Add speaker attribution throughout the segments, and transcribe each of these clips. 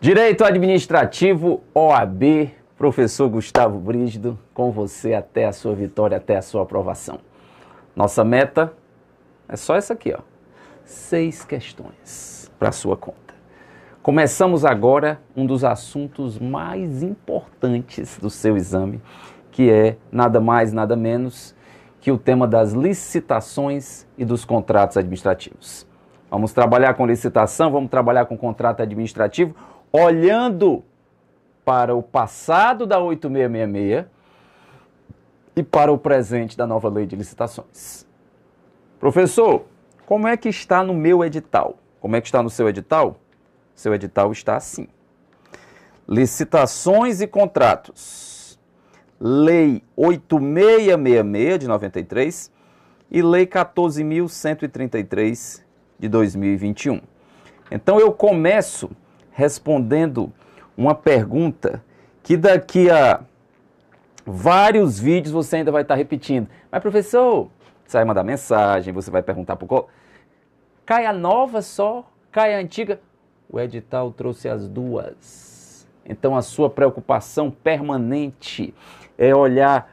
Speaker 1: Direito Administrativo, OAB, professor Gustavo Brígido, com você até a sua vitória, até a sua aprovação. Nossa meta é só essa aqui, ó. Seis questões para sua conta. Começamos agora um dos assuntos mais importantes do seu exame, que é nada mais, nada menos que o tema das licitações e dos contratos administrativos. Vamos trabalhar com licitação, vamos trabalhar com contrato administrativo olhando para o passado da 8666 e para o presente da nova lei de licitações. Professor, como é que está no meu edital? Como é que está no seu edital? Seu edital está assim: Licitações e contratos. Lei 8666 de 93 e Lei 14133 de 2021. Então eu começo respondendo uma pergunta que daqui a vários vídeos você ainda vai estar repetindo. Mas, professor, você vai mandar mensagem, você vai perguntar para o Cai a nova só? Cai a antiga? O edital trouxe as duas. Então, a sua preocupação permanente é olhar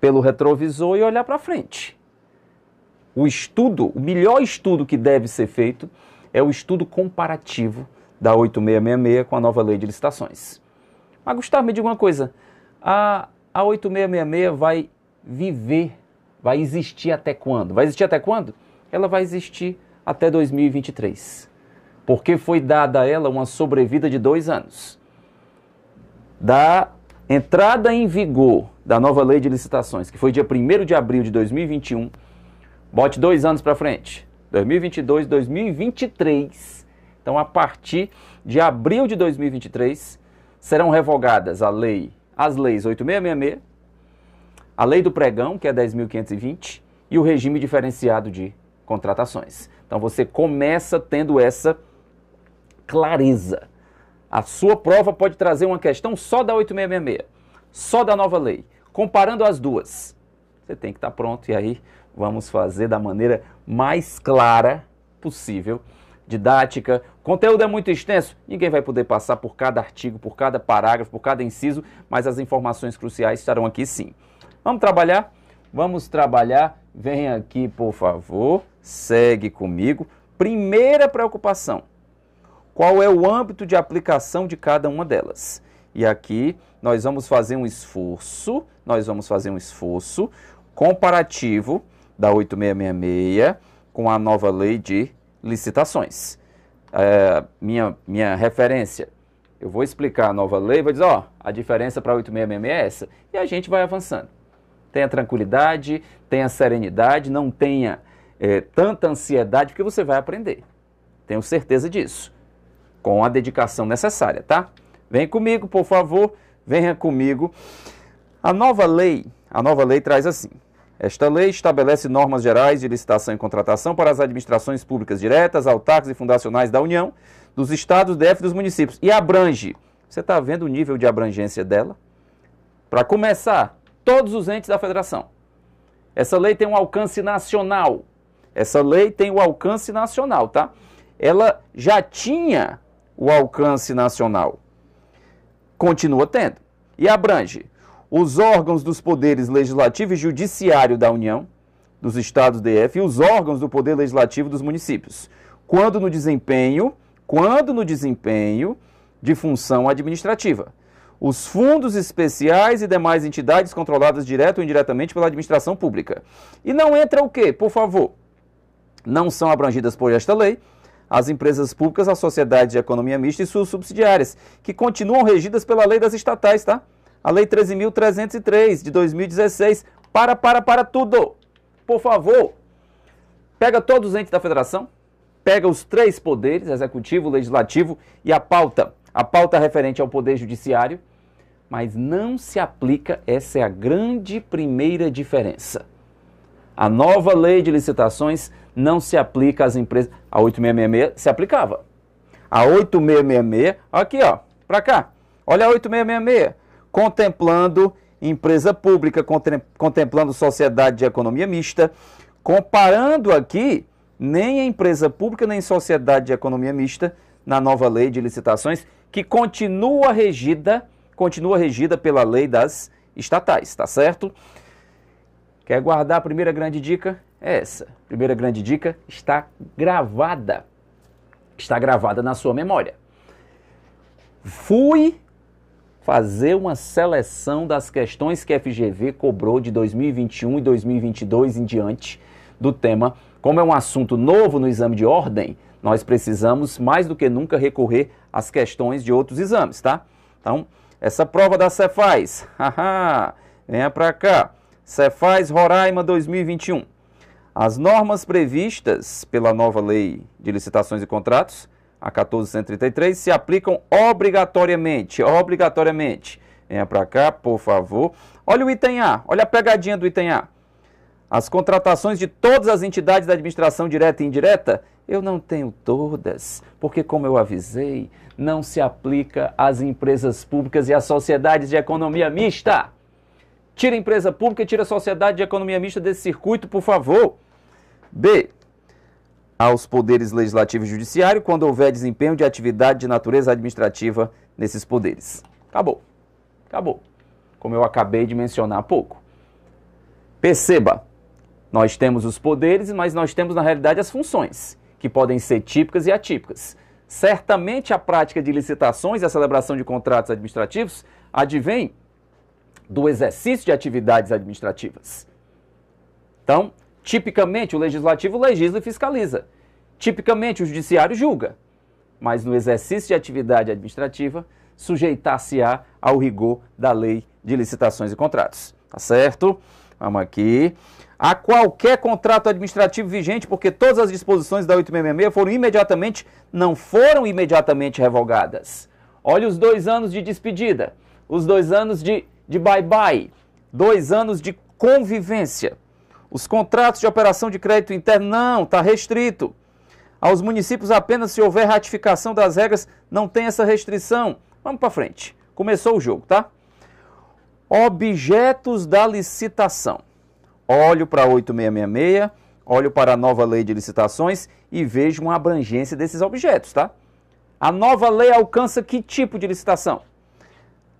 Speaker 1: pelo retrovisor e olhar para frente. O estudo, o melhor estudo que deve ser feito é o estudo comparativo da 8666 com a nova lei de licitações. Mas, Gustavo, me diga uma coisa: a, a 8666 vai viver, vai existir até quando? Vai existir até quando? Ela vai existir até 2023, porque foi dada a ela uma sobrevida de dois anos. Da entrada em vigor da nova lei de licitações, que foi dia 1 de abril de 2021, bote dois anos para frente, 2022, 2023 então, a partir de abril de 2023, serão revogadas a lei, as leis 8666, a lei do pregão, que é 10.520, e o regime diferenciado de contratações. Então, você começa tendo essa clareza. A sua prova pode trazer uma questão só da 8666, só da nova lei, comparando as duas. Você tem que estar tá pronto e aí vamos fazer da maneira mais clara possível didática. O conteúdo é muito extenso, ninguém vai poder passar por cada artigo, por cada parágrafo, por cada inciso, mas as informações cruciais estarão aqui sim. Vamos trabalhar? Vamos trabalhar. Vem aqui, por favor, segue comigo. Primeira preocupação: qual é o âmbito de aplicação de cada uma delas? E aqui nós vamos fazer um esforço, nós vamos fazer um esforço comparativo da 8666 com a nova lei de licitações. É, minha, minha referência, eu vou explicar a nova lei, vou dizer, ó, a diferença para 866 é essa, e a gente vai avançando. Tenha tranquilidade, tenha serenidade, não tenha é, tanta ansiedade, porque você vai aprender. Tenho certeza disso. Com a dedicação necessária, tá? Vem comigo, por favor, venha comigo. A nova lei, a nova lei traz assim: esta lei estabelece normas gerais de licitação e contratação para as administrações públicas diretas, autarcas e fundacionais da União, dos estados, DF e dos municípios. E abrange. Você está vendo o nível de abrangência dela? Para começar, todos os entes da federação. Essa lei tem um alcance nacional. Essa lei tem o um alcance nacional, tá? Ela já tinha o alcance nacional. Continua tendo. E abrange os órgãos dos poderes legislativo e judiciário da União, dos estados DF, e os órgãos do poder legislativo dos municípios, quando no desempenho, quando no desempenho de função administrativa. Os fundos especiais e demais entidades controladas direto ou indiretamente pela administração pública. E não entra o quê? Por favor. Não são abrangidas por esta lei as empresas públicas, as sociedades de economia mista e suas subsidiárias, que continuam regidas pela lei das estatais, tá? a Lei 13.303 de 2016. Para, para, para tudo! Por favor, pega todos os entes da federação, pega os três poderes, executivo, legislativo e a pauta, a pauta referente ao poder judiciário, mas não se aplica, essa é a grande primeira diferença. A nova lei de licitações não se aplica às empresas. A 8666 se aplicava. A 8666, aqui ó, para cá. Olha a 8666 contemplando empresa pública, contemplando sociedade de economia mista, comparando aqui nem a empresa pública nem a sociedade de economia mista na nova lei de licitações, que continua regida, continua regida pela lei das estatais, tá certo? Quer guardar a primeira grande dica? É essa. Primeira grande dica está gravada. Está gravada na sua memória. Fui fazer uma seleção das questões que a FGV cobrou de 2021 e 2022 em diante do tema. Como é um assunto novo no exame de ordem, nós precisamos mais do que nunca recorrer às questões de outros exames, tá? Então, essa prova da Cefaz, haha, venha para cá. Cefaz Roraima 2021. As normas previstas pela nova lei de licitações e contratos a 1433 se aplicam obrigatoriamente, obrigatoriamente. Venha para cá, por favor. Olha o item A, olha a pegadinha do item A. As contratações de todas as entidades da administração direta e indireta, eu não tenho todas, porque, como eu avisei, não se aplica às empresas públicas e às sociedades de economia mista. Tira a empresa pública e tira a sociedade de economia mista desse circuito, por favor. B aos poderes legislativo e judiciário quando houver desempenho de atividade de natureza administrativa nesses poderes. Acabou. Acabou. Como eu acabei de mencionar há pouco. Perceba, nós temos os poderes, mas nós temos na realidade as funções, que podem ser típicas e atípicas. Certamente a prática de licitações e a celebração de contratos administrativos advém do exercício de atividades administrativas. Então, Tipicamente, o legislativo legisla e fiscaliza. Tipicamente, o judiciário julga. Mas no exercício de atividade administrativa, sujeitar-se-á ao rigor da lei de licitações e contratos. Tá certo? Vamos aqui. A qualquer contrato administrativo vigente, porque todas as disposições da 866 foram imediatamente, não foram imediatamente revogadas. Olha os dois anos de despedida, os dois anos de bye-bye, dois anos de convivência os contratos de operação de crédito interno não, está restrito. Aos municípios apenas se houver ratificação das regras, não tem essa restrição. Vamos para frente. Começou o jogo, tá? Objetos da licitação. Olho para 8666, olho para a nova lei de licitações e vejo uma abrangência desses objetos, tá? A nova lei alcança que tipo de licitação?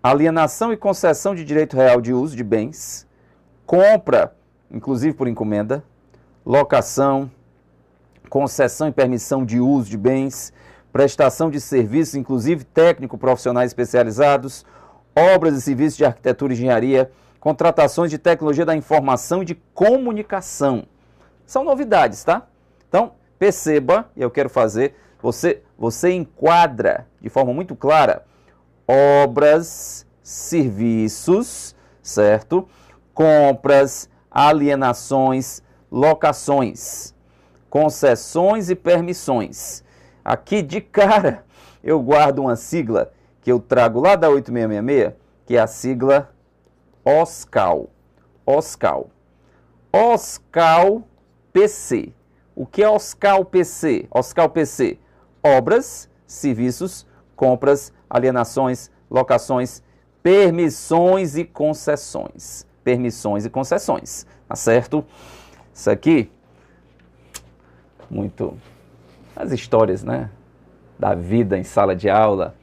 Speaker 1: Alienação e concessão de direito real de uso de bens, compra inclusive por encomenda, locação, concessão e permissão de uso de bens, prestação de serviços, inclusive técnico profissionais especializados, obras e serviços de arquitetura e engenharia, contratações de tecnologia da informação e de comunicação. São novidades, tá? Então, perceba, e eu quero fazer, você, você enquadra de forma muito clara obras, serviços, certo? Compras, alienações, locações, concessões e permissões. Aqui de cara eu guardo uma sigla que eu trago lá da 8666, que é a sigla OSCAL. OSCAL. OSCAL PC. O que é OSCAL PC? OSCAL PC. Obras, serviços, compras, alienações, locações, permissões e concessões permissões e concessões, tá certo? Isso aqui, muito. As histórias, né? Da vida em sala de aula.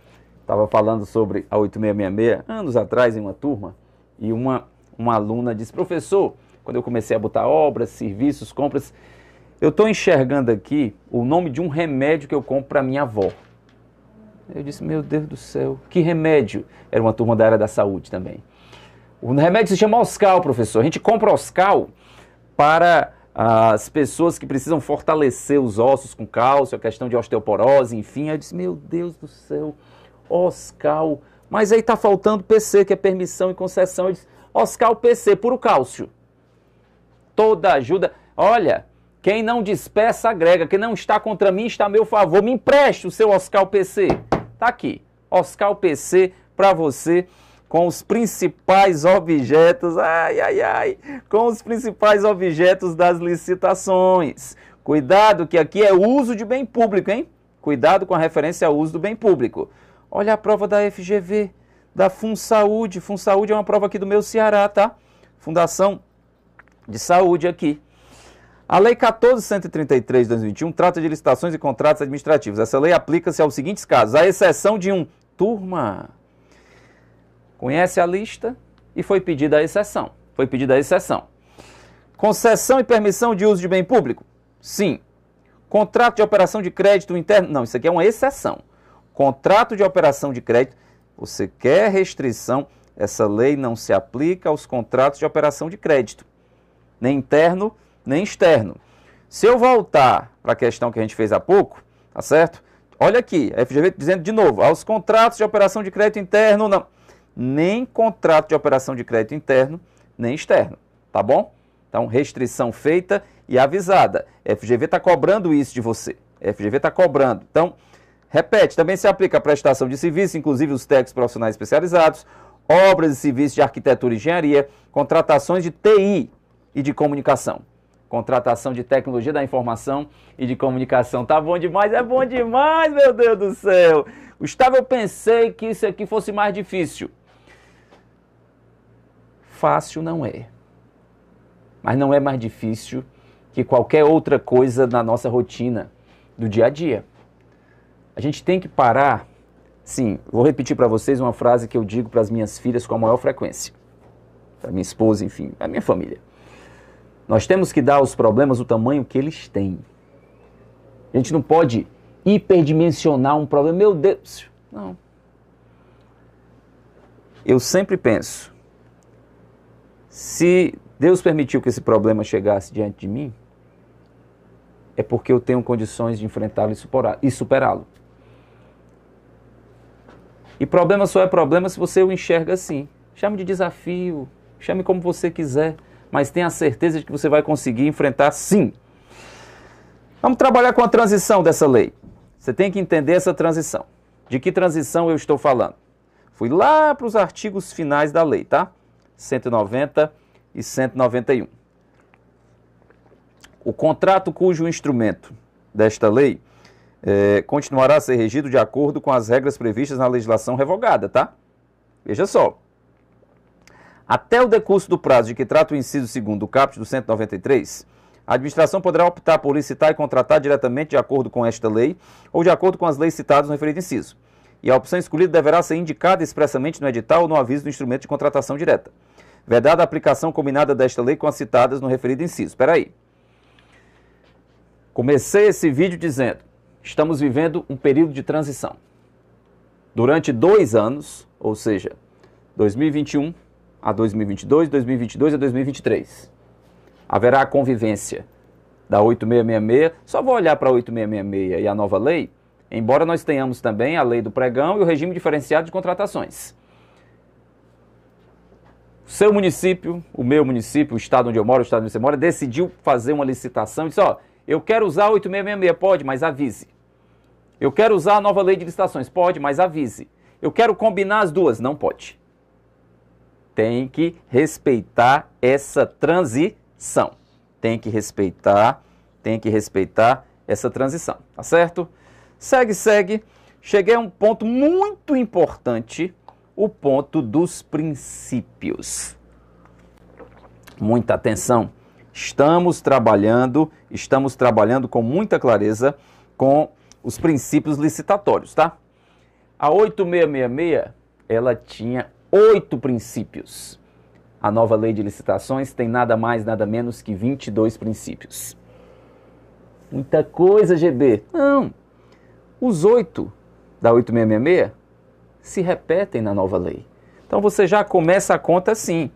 Speaker 1: Estava falando sobre a 8666 anos atrás em uma turma e uma, uma aluna disse: professor, quando eu comecei a botar obras, serviços, compras, eu estou enxergando aqui o nome de um remédio que eu compro para minha avó. Eu disse, meu Deus do céu, que remédio? Era uma turma da área da saúde também. O remédio se chama Oscal, professor. A gente compra Oscal para as pessoas que precisam fortalecer os ossos com cálcio, a questão de osteoporose, enfim. Aí eu disse, meu Deus do céu, Oscal. Mas aí está faltando PC, que é permissão e concessão. Eu disse, Oscal PC, puro cálcio. Toda ajuda. Olha, quem não despeça, agrega. Quem não está contra mim, está a meu favor. Me empreste o seu Oscal PC. Tá aqui. Oscal PC para você com os principais objetos, ai, ai, ai, com os principais objetos das licitações. Cuidado que aqui é uso de bem público, hein? Cuidado com a referência ao uso do bem público. Olha a prova da FGV, da FunSaúde. FunSaúde é uma prova aqui do meu Ceará, tá? Fundação de Saúde aqui. A Lei 14133 de 2021 trata de licitações e contratos administrativos. Essa lei aplica-se aos seguintes casos, à exceção de um turma Conhece a lista e foi pedida a exceção. Foi pedida a exceção. Concessão e permissão de uso de bem público? Sim. Contrato de operação de crédito interno? Não, isso aqui é uma exceção. Contrato de operação de crédito, você quer restrição, essa lei não se aplica aos contratos de operação de crédito, nem interno, nem externo. Se eu voltar para a questão que a gente fez há pouco, tá certo? Olha aqui, a FGV dizendo de novo, aos contratos de operação de crédito interno, não nem contrato de operação de crédito interno, nem externo, tá bom? Então, restrição feita e avisada. FGV está cobrando isso de você. FGV está cobrando. Então, repete, também se aplica a prestação de serviço, inclusive os técnicos profissionais especializados, obras e serviços de arquitetura e engenharia, contratações de TI e de comunicação. Contratação de tecnologia da informação e de comunicação. Tá bom demais? É bom demais, meu Deus do céu! Gustavo, eu pensei que isso aqui fosse mais difícil fácil não é. Mas não é mais difícil que qualquer outra coisa na nossa rotina do dia a dia. A gente tem que parar. Sim, vou repetir para vocês uma frase que eu digo para as minhas filhas com a maior frequência. Para minha esposa, enfim, para minha família. Nós temos que dar aos problemas o tamanho que eles têm. A gente não pode hiperdimensionar um problema. Meu Deus! Não. Eu sempre penso, se Deus permitiu que esse problema chegasse diante de mim, é porque eu tenho condições de enfrentá-lo e superá-lo. E problema só é problema se você o enxerga assim. Chame de desafio, chame como você quiser, mas tenha certeza de que você vai conseguir enfrentar sim. Vamos trabalhar com a transição dessa lei. Você tem que entender essa transição. De que transição eu estou falando? Fui lá para os artigos finais da lei, tá? 190 e 191. O contrato cujo instrumento desta lei é, continuará a ser regido de acordo com as regras previstas na legislação revogada, tá? Veja só. Até o decurso do prazo de que trata o inciso segundo do caput do 193, a administração poderá optar por licitar e contratar diretamente de acordo com esta lei ou de acordo com as leis citadas no referido inciso. E a opção escolhida deverá ser indicada expressamente no edital ou no aviso do instrumento de contratação direta vedada a aplicação combinada desta lei com as citadas no referido inciso. Espera aí. Comecei esse vídeo dizendo: estamos vivendo um período de transição. Durante dois anos, ou seja, 2021 a 2022, 2022 a 2023, haverá a convivência da 8666. Só vou olhar para a 8666 e a nova lei, embora nós tenhamos também a lei do pregão e o regime diferenciado de contratações seu município, o meu município, o estado onde eu moro, o estado onde você mora, decidiu fazer uma licitação e disse: ó, eu quero usar 8666, pode, mas avise. Eu quero usar a nova lei de licitações, pode, mas avise. Eu quero combinar as duas, não pode. Tem que respeitar essa transição. Tem que respeitar, tem que respeitar essa transição, tá certo? Segue, segue. Cheguei a um ponto muito importante o ponto dos princípios. Muita atenção. Estamos trabalhando, estamos trabalhando com muita clareza com os princípios licitatórios, tá? A 8666, ela tinha oito princípios. A nova lei de licitações tem nada mais, nada menos que 22 princípios. Muita coisa, GB. Não. Os oito da 8666 se repetem na nova lei. Então você já começa a conta assim.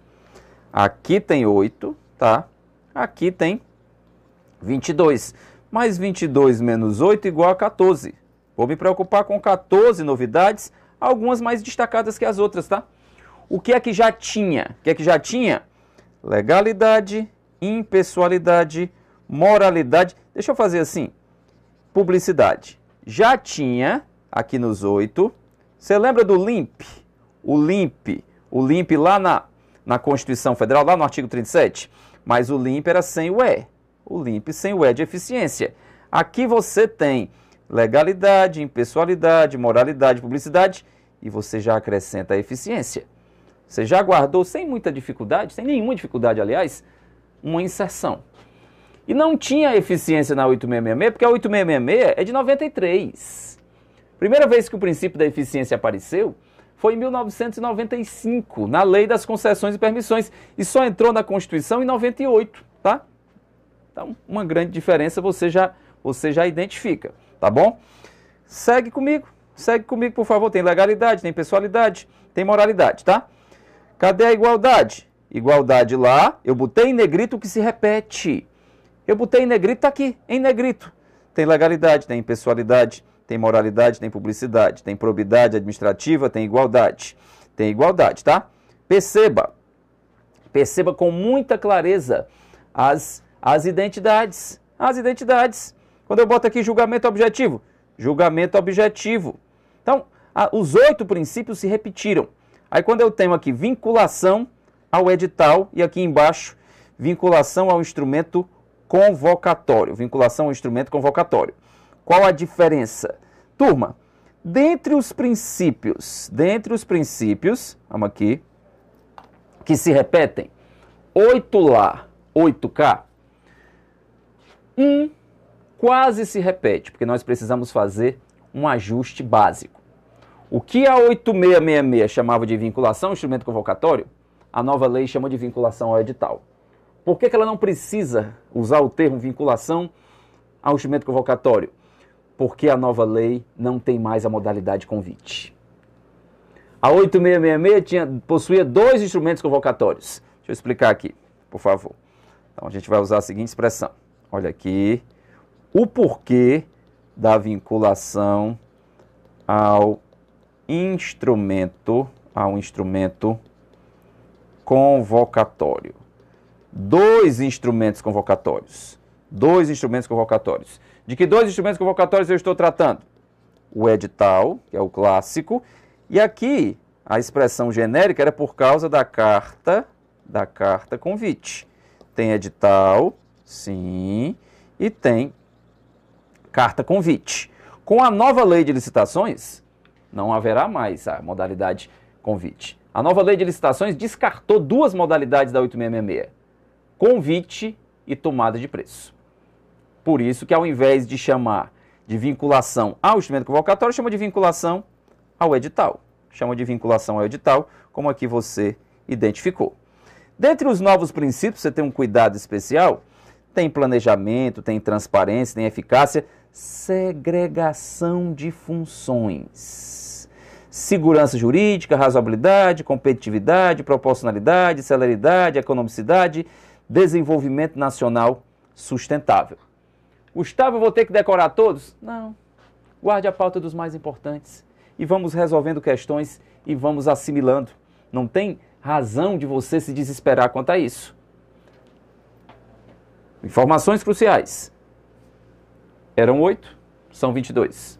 Speaker 1: Aqui tem 8, tá? Aqui tem 22. Mais 22 menos 8 igual a 14. Vou me preocupar com 14 novidades, algumas mais destacadas que as outras, tá? O que é que já tinha? O que é que já tinha? Legalidade, impessoalidade, moralidade. Deixa eu fazer assim. Publicidade. Já tinha, aqui nos 8, você lembra do LIMP? O LIMP, o LIMP lá na, na Constituição Federal, lá no artigo 37, mas o LIMP era sem o E. O LIMP sem o E de eficiência. Aqui você tem legalidade, impessoalidade, moralidade, publicidade e você já acrescenta a eficiência. Você já guardou sem muita dificuldade, sem nenhuma dificuldade, aliás, uma inserção. E não tinha eficiência na 8666, porque a 8666 é de 93. Primeira vez que o princípio da eficiência apareceu foi em 1995, na Lei das Concessões e Permissões, e só entrou na Constituição em 98, tá? Então, uma grande diferença você já você já identifica, tá bom? Segue comigo, segue comigo, por favor. Tem legalidade, tem pessoalidade, tem moralidade, tá? Cadê a igualdade? Igualdade lá, eu botei em negrito o que se repete. Eu botei em negrito, tá aqui, em negrito. Tem legalidade, tem pessoalidade, tem moralidade, tem publicidade, tem probidade administrativa, tem igualdade. Tem igualdade, tá? Perceba, perceba com muita clareza as, as identidades. As identidades. Quando eu boto aqui julgamento objetivo, julgamento objetivo. Então, a, os oito princípios se repetiram. Aí, quando eu tenho aqui vinculação ao edital e aqui embaixo, vinculação ao instrumento convocatório. Vinculação ao instrumento convocatório. Qual a diferença? Turma, dentre os princípios, dentre os princípios, vamos aqui, que se repetem, 8 lá, 8K, um quase se repete, porque nós precisamos fazer um ajuste básico. O que a 8666 chamava de vinculação instrumento convocatório, a nova lei chama de vinculação ao edital. Por que, que ela não precisa usar o termo vinculação ao instrumento convocatório? porque a nova lei não tem mais a modalidade convite. A 8666 tinha, possuía dois instrumentos convocatórios. Deixa eu explicar aqui, por favor. Então a gente vai usar a seguinte expressão. Olha aqui. O porquê da vinculação ao instrumento, ao instrumento convocatório. Dois instrumentos convocatórios. Dois instrumentos convocatórios. De que dois instrumentos convocatórios eu estou tratando? O edital, que é o clássico, e aqui a expressão genérica era por causa da carta, da carta convite. Tem edital, sim, e tem carta convite. Com a nova lei de licitações, não haverá mais a modalidade convite. A nova lei de licitações descartou duas modalidades da 8666: convite e tomada de preço. Por isso que ao invés de chamar de vinculação ao instrumento convocatório, chama de vinculação ao edital. Chama de vinculação ao edital, como aqui você identificou. Dentre os novos princípios, você tem um cuidado especial? Tem planejamento, tem transparência, tem eficácia, segregação de funções. Segurança jurídica, razoabilidade, competitividade, proporcionalidade, celeridade, economicidade, desenvolvimento nacional sustentável. Gustavo, eu vou ter que decorar todos? Não. Guarde a pauta dos mais importantes e vamos resolvendo questões e vamos assimilando. Não tem razão de você se desesperar quanto a isso. Informações cruciais. Eram oito, são 22.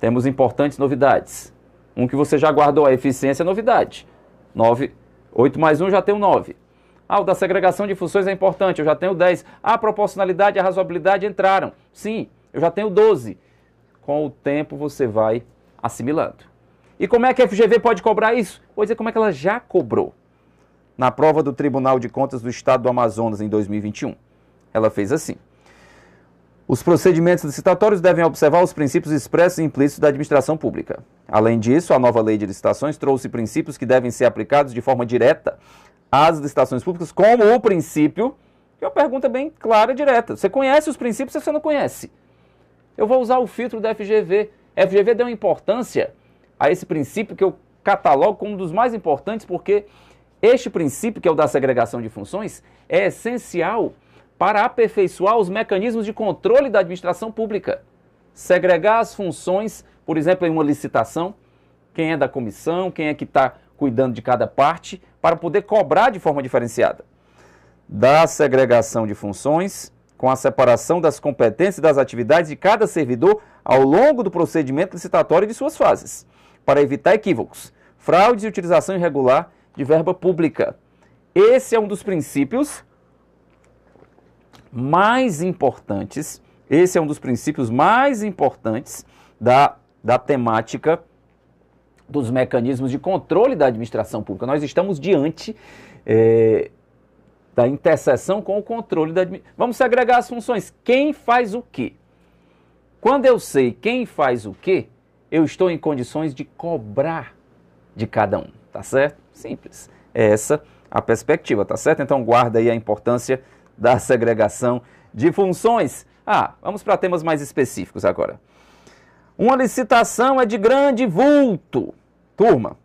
Speaker 1: Temos importantes novidades. Um que você já guardou, a eficiência é novidade. Nove, 8 mais 1 já tem um 9. Ah, o da segregação de funções é importante, eu já tenho 10. a proporcionalidade e a razoabilidade entraram. Sim, eu já tenho 12. Com o tempo você vai assimilando. E como é que a FGV pode cobrar isso? Vou dizer como é que ela já cobrou. Na prova do Tribunal de Contas do Estado do Amazonas em 2021, ela fez assim. Os procedimentos licitatórios devem observar os princípios expressos e implícitos da administração pública. Além disso, a nova lei de licitações trouxe princípios que devem ser aplicados de forma direta as licitações públicas como o princípio, que é uma pergunta bem clara e direta. Você conhece os princípios ou você não conhece? Eu vou usar o filtro da FGV. A FGV deu importância a esse princípio que eu catalogo como um dos mais importantes, porque este princípio, que é o da segregação de funções, é essencial para aperfeiçoar os mecanismos de controle da administração pública. Segregar as funções, por exemplo, em uma licitação, quem é da comissão, quem é que está cuidando de cada parte, para poder cobrar de forma diferenciada. Da segregação de funções, com a separação das competências e das atividades de cada servidor ao longo do procedimento licitatório e de suas fases, para evitar equívocos, fraudes e utilização irregular de verba pública. Esse é um dos princípios mais importantes, esse é um dos princípios mais importantes da, da temática dos mecanismos de controle da administração pública. Nós estamos diante é, da interseção com o controle da Vamos segregar as funções. Quem faz o quê? Quando eu sei quem faz o quê, eu estou em condições de cobrar de cada um, tá certo? Simples. É essa a perspectiva, tá certo? Então guarda aí a importância da segregação de funções. Ah, vamos para temas mais específicos agora. Uma licitação é de grande vulto. Turma,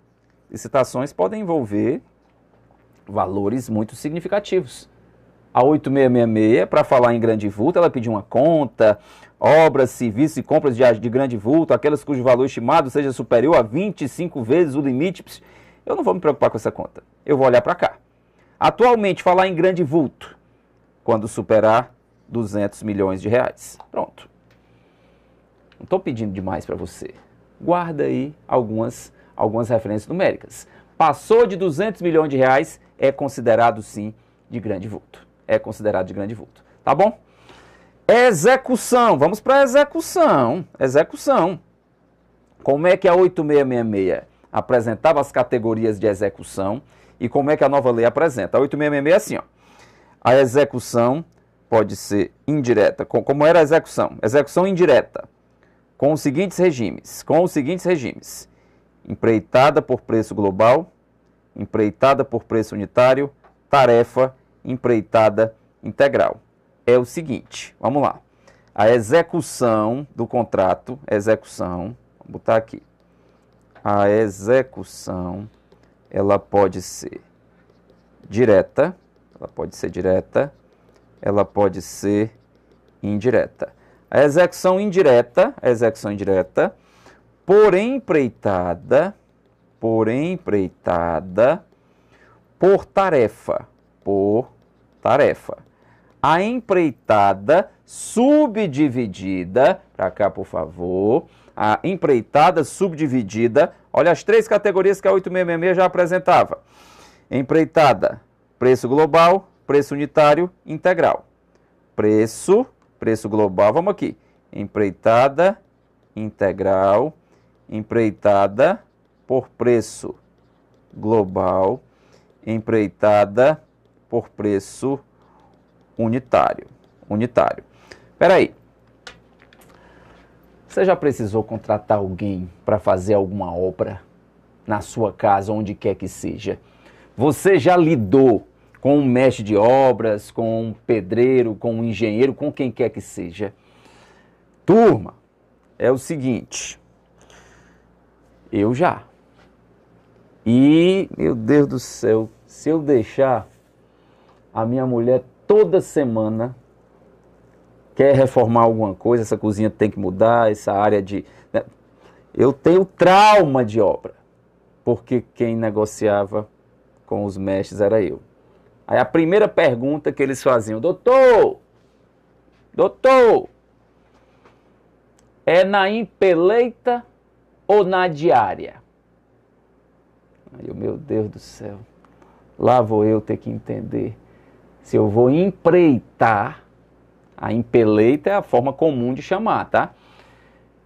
Speaker 1: licitações podem envolver valores muito significativos. A 8666, é para falar em grande vulto, ela pediu uma conta, obras, serviços e compras de, de grande vulto, aquelas cujo valor estimado seja superior a 25 vezes o limite. Eu não vou me preocupar com essa conta. Eu vou olhar para cá. Atualmente, falar em grande vulto, quando superar 200 milhões de reais. Pronto. Não estou pedindo demais para você. Guarda aí algumas algumas referências numéricas. Passou de 200 milhões de reais, é considerado sim de grande vulto. É considerado de grande vulto. Tá bom? Execução. Vamos para execução. Execução. Como é que a 8666 apresentava as categorias de execução e como é que a nova lei apresenta? A 8666 é assim, ó. A execução pode ser indireta. Como era a execução? Execução indireta. Com os seguintes regimes. Com os seguintes regimes empreitada por preço global, empreitada por preço unitário, tarefa, empreitada integral. É o seguinte, vamos lá. A execução do contrato, execução, vou botar aqui. A execução, ela pode ser direta, ela pode ser direta, ela pode ser indireta. A execução indireta, a execução indireta, por empreitada, por empreitada, por tarefa, por tarefa. A empreitada subdividida, para cá por favor, a empreitada subdividida, olha as três categorias que a 8666 já apresentava. Empreitada, preço global, preço unitário, integral. Preço, preço global, vamos aqui. Empreitada, integral, empreitada por preço global, empreitada por preço unitário. Unitário. Espera aí. Você já precisou contratar alguém para fazer alguma obra na sua casa, onde quer que seja? Você já lidou com um mestre de obras, com um pedreiro, com um engenheiro, com quem quer que seja? Turma, é o seguinte, eu já. E, meu Deus do céu, se eu deixar a minha mulher toda semana quer reformar alguma coisa, essa cozinha tem que mudar, essa área de. Né? Eu tenho trauma de obra, porque quem negociava com os mestres era eu. Aí a primeira pergunta que eles faziam, doutor, doutor, é na impeleita ou na diária? Aí, oh, meu Deus do céu, lá vou eu ter que entender se eu vou empreitar. A empeleita é a forma comum de chamar, tá?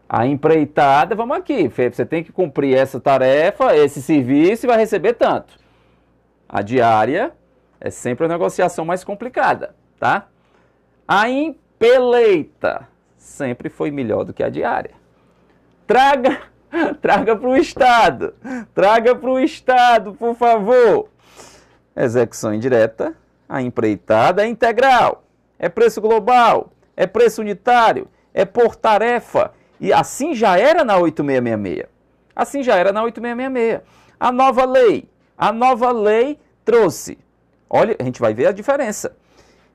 Speaker 1: A empreitada, vamos aqui, você tem que cumprir essa tarefa, esse serviço e vai receber tanto. A diária é sempre a negociação mais complicada, tá? A empeleita sempre foi melhor do que a diária. Traga Traga para o Estado. Traga para o Estado, por favor. Execução indireta, a empreitada é integral. É preço global, é preço unitário, é por tarefa. E assim já era na 8666. Assim já era na 8666. A nova lei, a nova lei trouxe. Olha, a gente vai ver a diferença.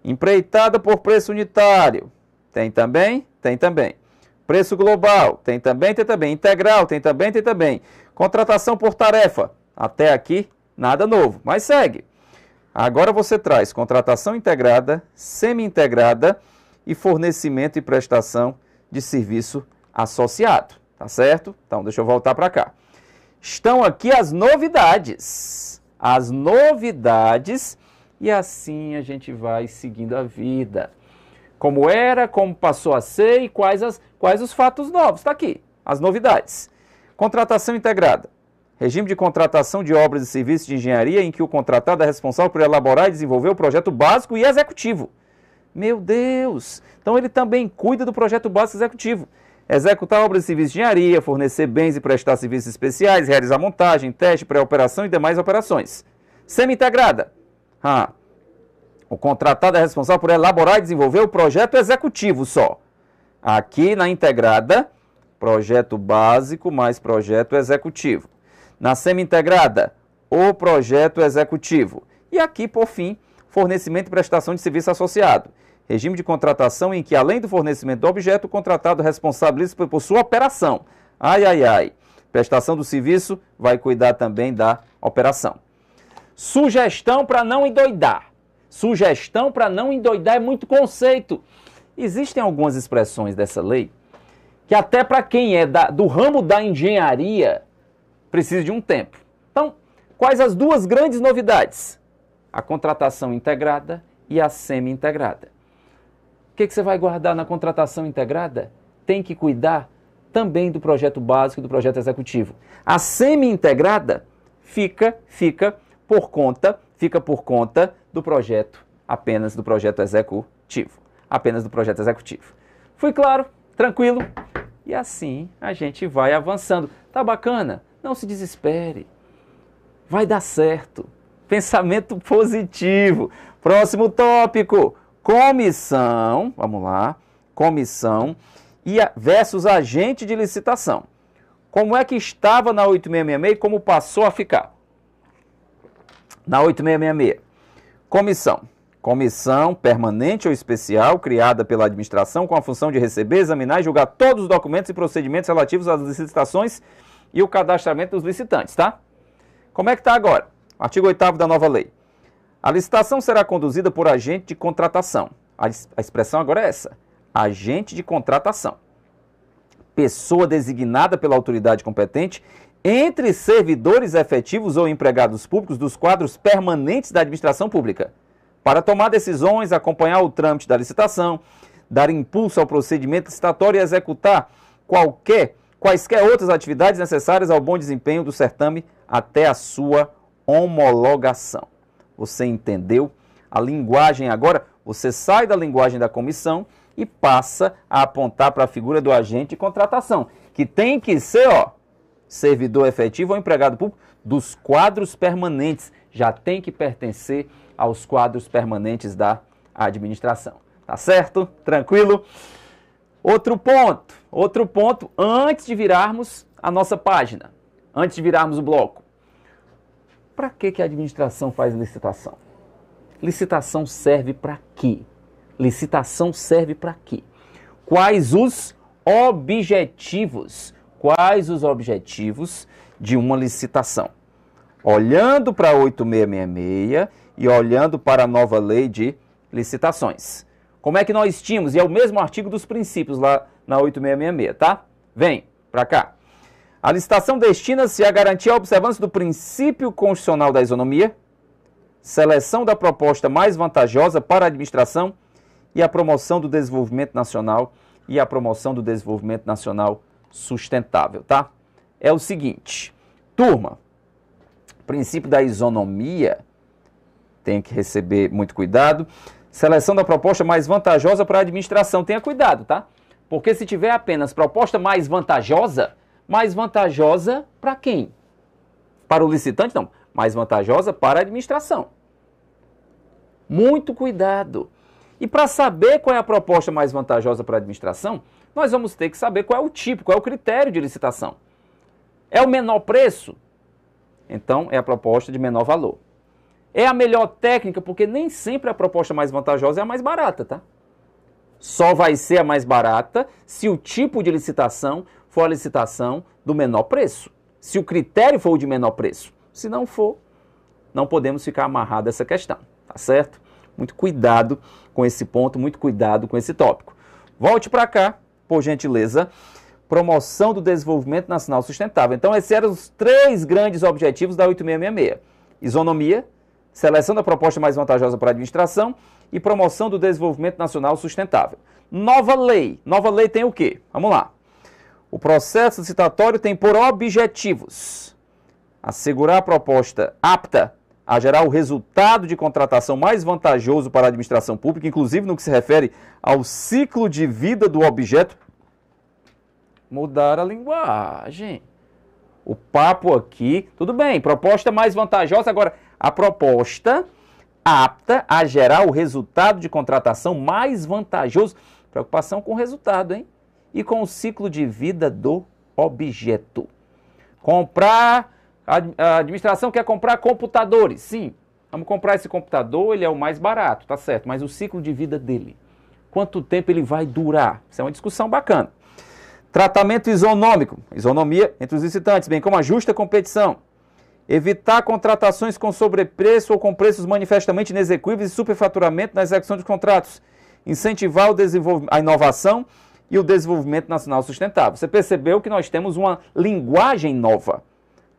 Speaker 1: Empreitada por preço unitário. Tem também? Tem também. Preço global, tem também, tem também. Integral, tem também, tem também. Contratação por tarefa, até aqui nada novo, mas segue. Agora você traz contratação integrada, semi-integrada e fornecimento e prestação de serviço associado, tá certo? Então deixa eu voltar para cá. Estão aqui as novidades. As novidades e assim a gente vai seguindo a vida. Como era, como passou a ser e quais, as, quais os fatos novos. Está aqui, as novidades. Contratação integrada. Regime de contratação de obras e serviços de engenharia em que o contratado é responsável por elaborar e desenvolver o projeto básico e executivo. Meu Deus! Então ele também cuida do projeto básico executivo. Executar obras e serviços de engenharia, fornecer bens e prestar serviços especiais, realizar montagem, teste, pré-operação e demais operações. Semi-integrada. Ah, o contratado é responsável por elaborar e desenvolver o projeto executivo só. Aqui na integrada, projeto básico mais projeto executivo. Na semi-integrada, o projeto executivo. E aqui, por fim, fornecimento e prestação de serviço associado. Regime de contratação em que, além do fornecimento do objeto, o contratado responsabiliza por sua operação. Ai, ai, ai. Prestação do serviço vai cuidar também da operação. Sugestão para não endoidar sugestão para não endoidar é muito conceito. Existem algumas expressões dessa lei que até para quem é da, do ramo da engenharia precisa de um tempo. Então, quais as duas grandes novidades? A contratação integrada e a semi-integrada. O que, que você vai guardar na contratação integrada? Tem que cuidar também do projeto básico e do projeto executivo. A semi-integrada fica, fica por conta, fica por conta do projeto, apenas do projeto executivo. Apenas do projeto executivo. Fui claro, tranquilo. E assim a gente vai avançando. Tá bacana? Não se desespere. Vai dar certo. Pensamento positivo. Próximo tópico: comissão. Vamos lá. Comissão e versus agente de licitação. Como é que estava na 8666 e como passou a ficar? Na 8666, Comissão. Comissão permanente ou especial criada pela administração com a função de receber, examinar e julgar todos os documentos e procedimentos relativos às licitações e o cadastramento dos licitantes, tá? Como é que tá agora? Artigo 8 da nova lei. A licitação será conduzida por agente de contratação. A, a expressão agora é essa: agente de contratação. Pessoa designada pela autoridade competente entre servidores efetivos ou empregados públicos dos quadros permanentes da administração pública, para tomar decisões, acompanhar o trâmite da licitação, dar impulso ao procedimento licitatório e executar qualquer, quaisquer outras atividades necessárias ao bom desempenho do certame até a sua homologação. Você entendeu a linguagem agora? Você sai da linguagem da comissão e passa a apontar para a figura do agente de contratação, que tem que ser, ó, servidor efetivo ou empregado público, dos quadros permanentes. Já tem que pertencer aos quadros permanentes da administração. Tá certo? Tranquilo? Outro ponto, outro ponto antes de virarmos a nossa página, antes de virarmos o bloco. Para que que a administração faz licitação? Licitação serve para quê? Licitação serve para quê? Quais os objetivos quais os objetivos de uma licitação. Olhando para 8666 e olhando para a nova lei de licitações. Como é que nós tínhamos? E é o mesmo artigo dos princípios lá na 8666, tá? Vem para cá. A licitação destina-se a garantir a observância do princípio constitucional da isonomia, seleção da proposta mais vantajosa para a administração e a promoção do desenvolvimento nacional e a promoção do desenvolvimento nacional sustentável, tá? É o seguinte, turma, o princípio da isonomia tem que receber muito cuidado. Seleção da proposta mais vantajosa para a administração, tenha cuidado, tá? Porque se tiver apenas proposta mais vantajosa, mais vantajosa para quem? Para o licitante, não. Mais vantajosa para a administração. Muito cuidado. E para saber qual é a proposta mais vantajosa para a administração, nós vamos ter que saber qual é o tipo, qual é o critério de licitação. É o menor preço? Então é a proposta de menor valor. É a melhor técnica, porque nem sempre a proposta mais vantajosa é a mais barata, tá? Só vai ser a mais barata se o tipo de licitação for a licitação do menor preço. Se o critério for o de menor preço. Se não for, não podemos ficar amarrado a essa questão, tá certo? Muito cuidado com esse ponto, muito cuidado com esse tópico. Volte para cá por gentileza, promoção do desenvolvimento nacional sustentável. Então, esses eram os três grandes objetivos da 8666: isonomia, seleção da proposta mais vantajosa para a administração e promoção do desenvolvimento nacional sustentável. Nova lei. Nova lei tem o quê? Vamos lá. O processo citatório tem por objetivos assegurar a proposta apta a gerar o resultado de contratação mais vantajoso para a administração pública, inclusive no que se refere ao ciclo de vida do objeto, mudar a linguagem. O papo aqui, tudo bem, proposta mais vantajosa. Agora, a proposta apta a gerar o resultado de contratação mais vantajoso. Preocupação com o resultado, hein? E com o ciclo de vida do objeto. Comprar a administração quer comprar computadores. Sim, vamos comprar esse computador, ele é o mais barato, tá certo, mas o ciclo de vida dele. Quanto tempo ele vai durar? Isso é uma discussão bacana. Tratamento isonômico, isonomia entre os licitantes, bem como a justa competição. Evitar contratações com sobrepreço ou com preços manifestamente inexequíveis e superfaturamento na execução de contratos. Incentivar a inovação e o desenvolvimento nacional sustentável. Você percebeu que nós temos uma linguagem nova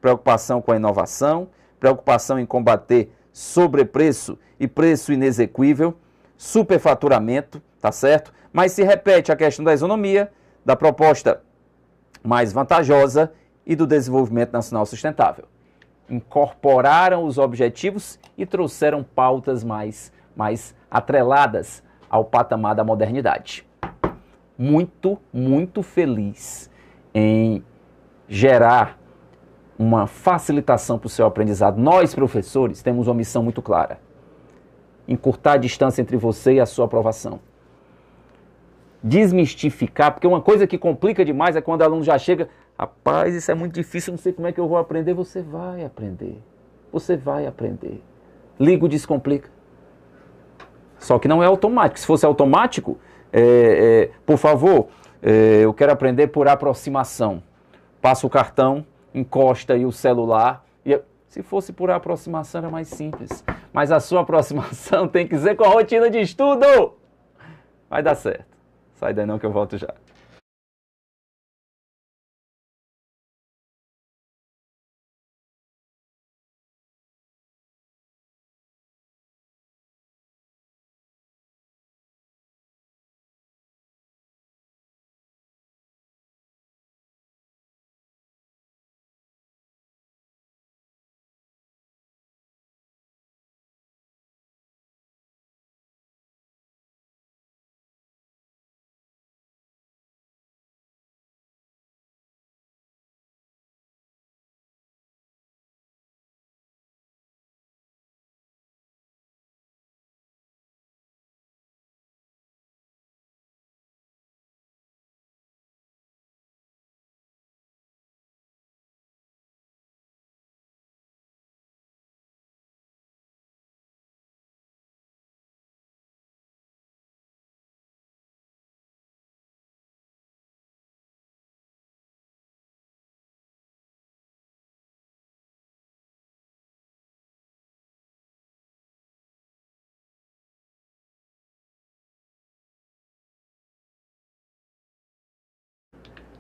Speaker 1: preocupação com a inovação, preocupação em combater sobrepreço e preço inexequível, superfaturamento, tá certo? Mas se repete a questão da isonomia, da proposta mais vantajosa e do desenvolvimento nacional sustentável. Incorporaram os objetivos e trouxeram pautas mais, mais atreladas ao patamar da modernidade. Muito, muito feliz em gerar uma facilitação para o seu aprendizado. Nós, professores, temos uma missão muito clara: encurtar a distância entre você e a sua aprovação. Desmistificar, porque uma coisa que complica demais é quando o aluno já chega, rapaz, isso é muito difícil, não sei como é que eu vou aprender. Você vai aprender. Você vai aprender. Liga o descomplica. Só que não é automático. Se fosse automático, é, é, por favor, é, eu quero aprender por aproximação. Passa o cartão, encosta aí o celular. E se fosse por aproximação era mais simples. Mas a sua aproximação tem que ser com a rotina de estudo. Vai dar certo. Sai daí não que eu volto já.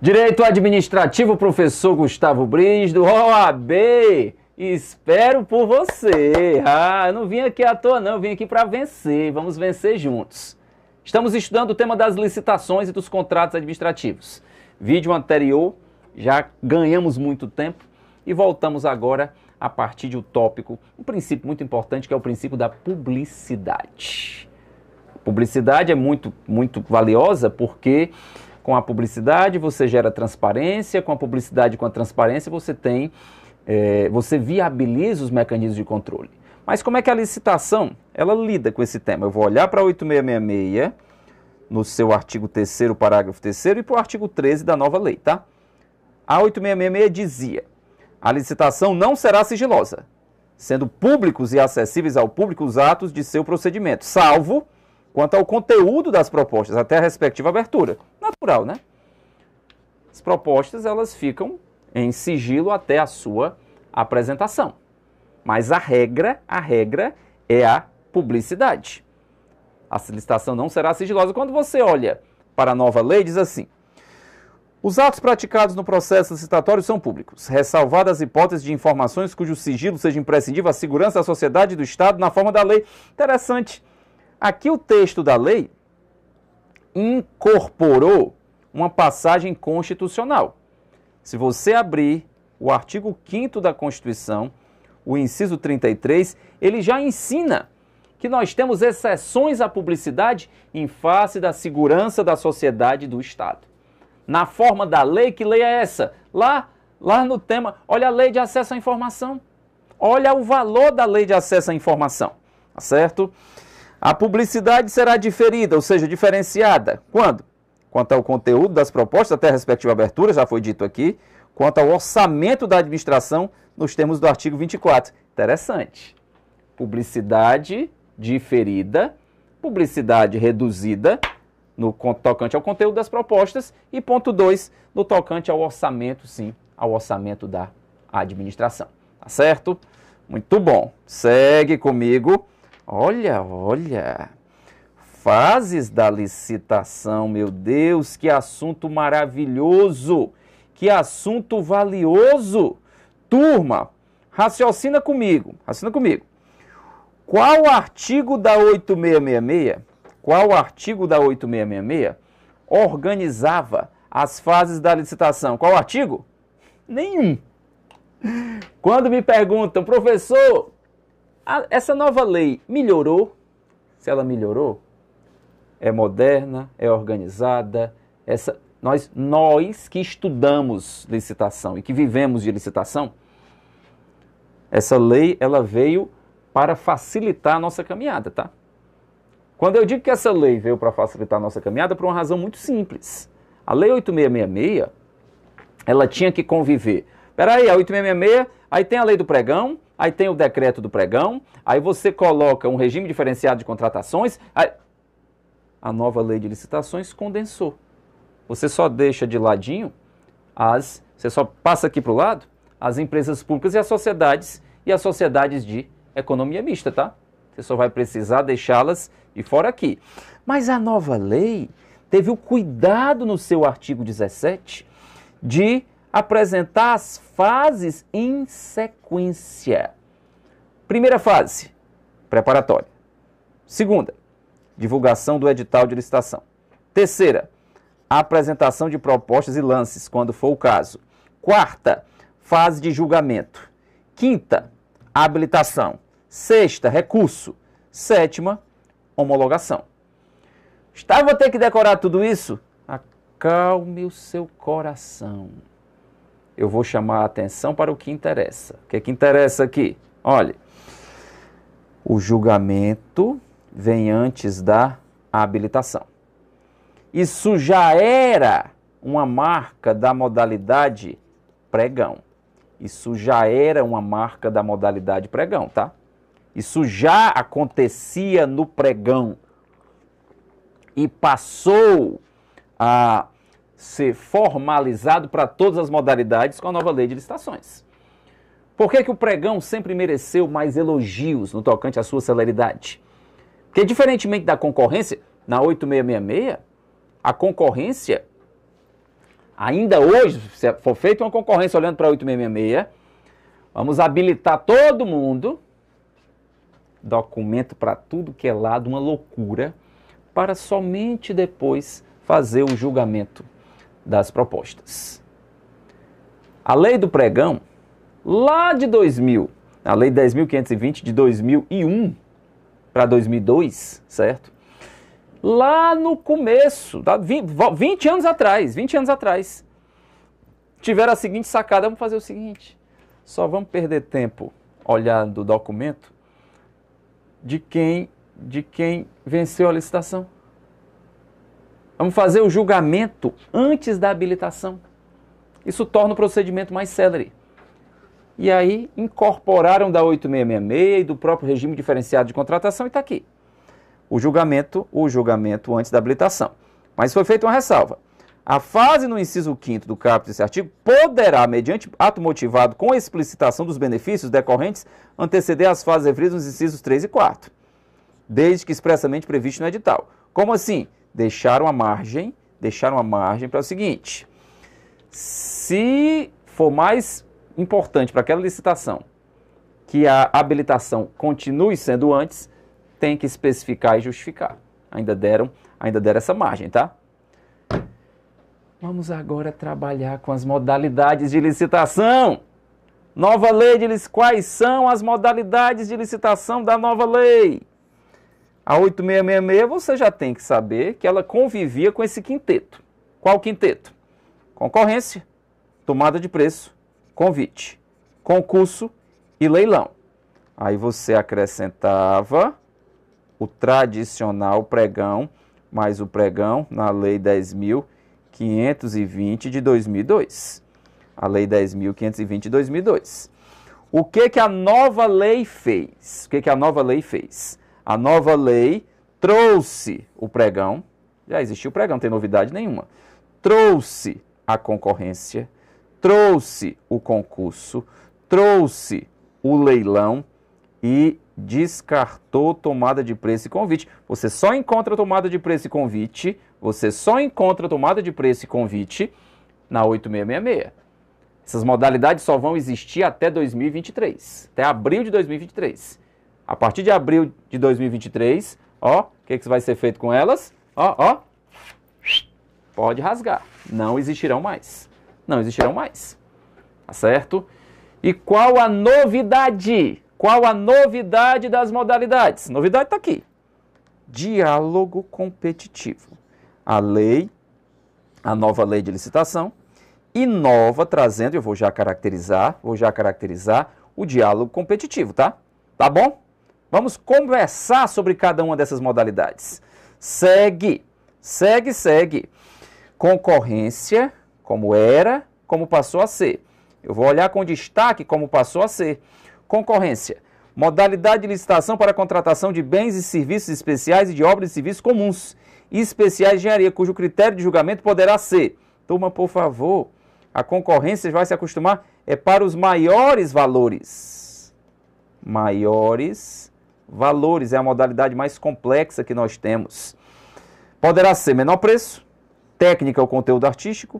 Speaker 1: Direito Administrativo, professor Gustavo Brins, do OAB. Espero por você. Ah, eu não vim aqui à toa, não. Eu vim aqui para vencer. Vamos vencer juntos. Estamos estudando o tema das licitações e dos contratos administrativos. Vídeo anterior, já ganhamos muito tempo e voltamos agora a partir de um tópico, um princípio muito importante que é o princípio da publicidade. publicidade é muito, muito valiosa porque com a publicidade você gera transparência, com a publicidade com a transparência você tem, é, você viabiliza os mecanismos de controle. Mas como é que a licitação ela lida com esse tema? Eu vou olhar para 8666 no seu artigo 3 parágrafo 3 e para o artigo 13 da nova lei, tá? A 8666 dizia: a licitação não será sigilosa, sendo públicos e acessíveis ao público os atos de seu procedimento, salvo quanto ao conteúdo das propostas até a respectiva abertura. Natural, né? As propostas elas ficam em sigilo até a sua apresentação. Mas a regra, a regra é a publicidade. A licitação não será sigilosa. Quando você olha para a nova lei, diz assim: os atos praticados no processo licitatório são públicos, ressalvadas as hipóteses de informações cujo sigilo seja imprescindível à segurança da sociedade e do Estado na forma da lei. Interessante. Aqui o texto da lei incorporou uma passagem constitucional. Se você abrir o artigo 5 da Constituição, o inciso 33, ele já ensina que nós temos exceções à publicidade em face da segurança da sociedade e do Estado. Na forma da lei, que lei é essa? Lá, lá no tema, olha a lei de acesso à informação. Olha o valor da lei de acesso à informação, tá certo? A publicidade será diferida, ou seja, diferenciada. Quando? Quanto ao conteúdo das propostas, até a respectiva abertura, já foi dito aqui. Quanto ao orçamento da administração, nos termos do artigo 24. Interessante. Publicidade diferida, publicidade reduzida, no tocante ao conteúdo das propostas, e ponto 2, no tocante ao orçamento, sim, ao orçamento da administração. Tá certo? Muito bom. Segue comigo. Olha, olha. Fases da licitação, meu Deus, que assunto maravilhoso, que assunto valioso. Turma, raciocina comigo, raciocina comigo. Qual artigo da 8666, qual artigo da 8666 organizava as fases da licitação? Qual artigo? Nenhum. Quando me perguntam, professor, a, essa nova lei melhorou? Se ela melhorou, é moderna, é organizada. Essa, nós, nós que estudamos licitação e que vivemos de licitação, essa lei ela veio para facilitar a nossa caminhada, tá? Quando eu digo que essa lei veio para facilitar a nossa caminhada, por uma razão muito simples. A lei 8666, ela tinha que conviver. Peraí, a 8666, aí tem a lei do pregão, aí tem o decreto do pregão, aí você coloca um regime diferenciado de contratações, aí... a nova lei de licitações condensou. Você só deixa de ladinho as, você só passa aqui para o lado as empresas públicas e as sociedades e as sociedades de economia mista, tá? Você só vai precisar deixá-las de fora aqui. Mas a nova lei teve o cuidado no seu artigo 17 de apresentar as fases em sequência. Primeira fase, preparatória. Segunda, divulgação do edital de licitação. Terceira, apresentação de propostas e lances, quando for o caso. Quarta, fase de julgamento. Quinta, habilitação. Sexta, recurso. Sétima, homologação. Estava ter que decorar tudo isso? Acalme o seu coração eu vou chamar a atenção para o que interessa. O que é que interessa aqui? Olhe, o julgamento vem antes da habilitação. Isso já era uma marca da modalidade pregão. Isso já era uma marca da modalidade pregão, tá? Isso já acontecia no pregão e passou a ser formalizado para todas as modalidades com a nova lei de licitações. Por que, que o pregão sempre mereceu mais elogios no tocante à sua celeridade? Porque, diferentemente da concorrência, na 8666, a concorrência, ainda hoje, se for feita uma concorrência olhando para a 8666, vamos habilitar todo mundo, documento para tudo que é lado, uma loucura, para somente depois fazer o julgamento das propostas. A lei do pregão, lá de 2000, a lei 10.520 de 2001 para 2002, certo? Lá no começo, 20 tá, anos atrás, 20 anos atrás, tiveram a seguinte sacada, vamos fazer o seguinte, só vamos perder tempo olhando o documento de quem de quem venceu a licitação. Vamos fazer o julgamento antes da habilitação. Isso torna o procedimento mais célere. E aí incorporaram da 8666 e do próprio regime diferenciado de contratação e está aqui. O julgamento, o julgamento antes da habilitação. Mas foi feita uma ressalva. A fase no inciso 5 do caput desse artigo poderá, mediante ato motivado com explicitação dos benefícios decorrentes, anteceder as fases referidas nos incisos 3 e 4, desde que expressamente previsto no edital. Como assim? deixaram a margem, deixaram uma margem para o seguinte: se for mais importante para aquela licitação que a habilitação continue sendo antes, tem que especificar e justificar. Ainda deram, ainda deram essa margem, tá? Vamos agora trabalhar com as modalidades de licitação. Nova lei de quais são as modalidades de licitação da nova lei? A 8666 você já tem que saber que ela convivia com esse quinteto. Qual quinteto? Concorrência, tomada de preço, convite, concurso e leilão. Aí você acrescentava o tradicional pregão, mais o pregão na Lei 10.520 de 2002. A Lei 10.520 de 2002. O que, que a nova lei fez? O que, que a nova lei fez? A nova lei trouxe o pregão, já existia o pregão, não tem novidade nenhuma. Trouxe a concorrência, trouxe o concurso, trouxe o leilão e descartou tomada de preço e convite. Você só encontra tomada de preço e convite, você só encontra tomada de preço e convite na 8666. Essas modalidades só vão existir até 2023, até abril de 2023. A partir de abril de 2023, ó, o que, que vai ser feito com elas? Ó, ó, pode rasgar. Não existirão mais. Não existirão mais. Tá certo? E qual a novidade? Qual a novidade das modalidades? Novidade está aqui. Diálogo competitivo. A lei, a nova lei de licitação, inova trazendo, eu vou já caracterizar, vou já caracterizar o diálogo competitivo, tá? Tá bom? Vamos conversar sobre cada uma dessas modalidades. Segue, segue, segue. Concorrência, como era, como passou a ser. Eu vou olhar com destaque como passou a ser. Concorrência, modalidade de licitação para contratação de bens e serviços especiais e de obras e serviços comuns e especiais de engenharia, cujo critério de julgamento poderá ser. Turma, por favor, a concorrência vai se acostumar é para os maiores valores. Maiores Valores é a modalidade mais complexa que nós temos. Poderá ser menor preço, técnica é ou conteúdo artístico,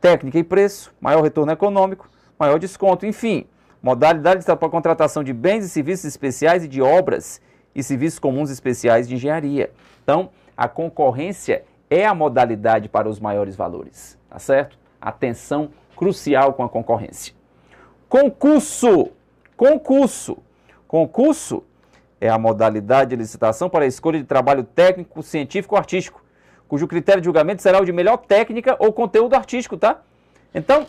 Speaker 1: técnica e preço, maior retorno econômico, maior desconto, enfim, Modalidade está para contratação de bens e serviços especiais e de obras e serviços comuns especiais de engenharia. Então, a concorrência é a modalidade para os maiores valores, tá certo? Atenção crucial com a concorrência. Concurso. Concurso. Concurso é a modalidade de licitação para a escolha de trabalho técnico, científico ou artístico, cujo critério de julgamento será o de melhor técnica ou conteúdo artístico, tá? Então,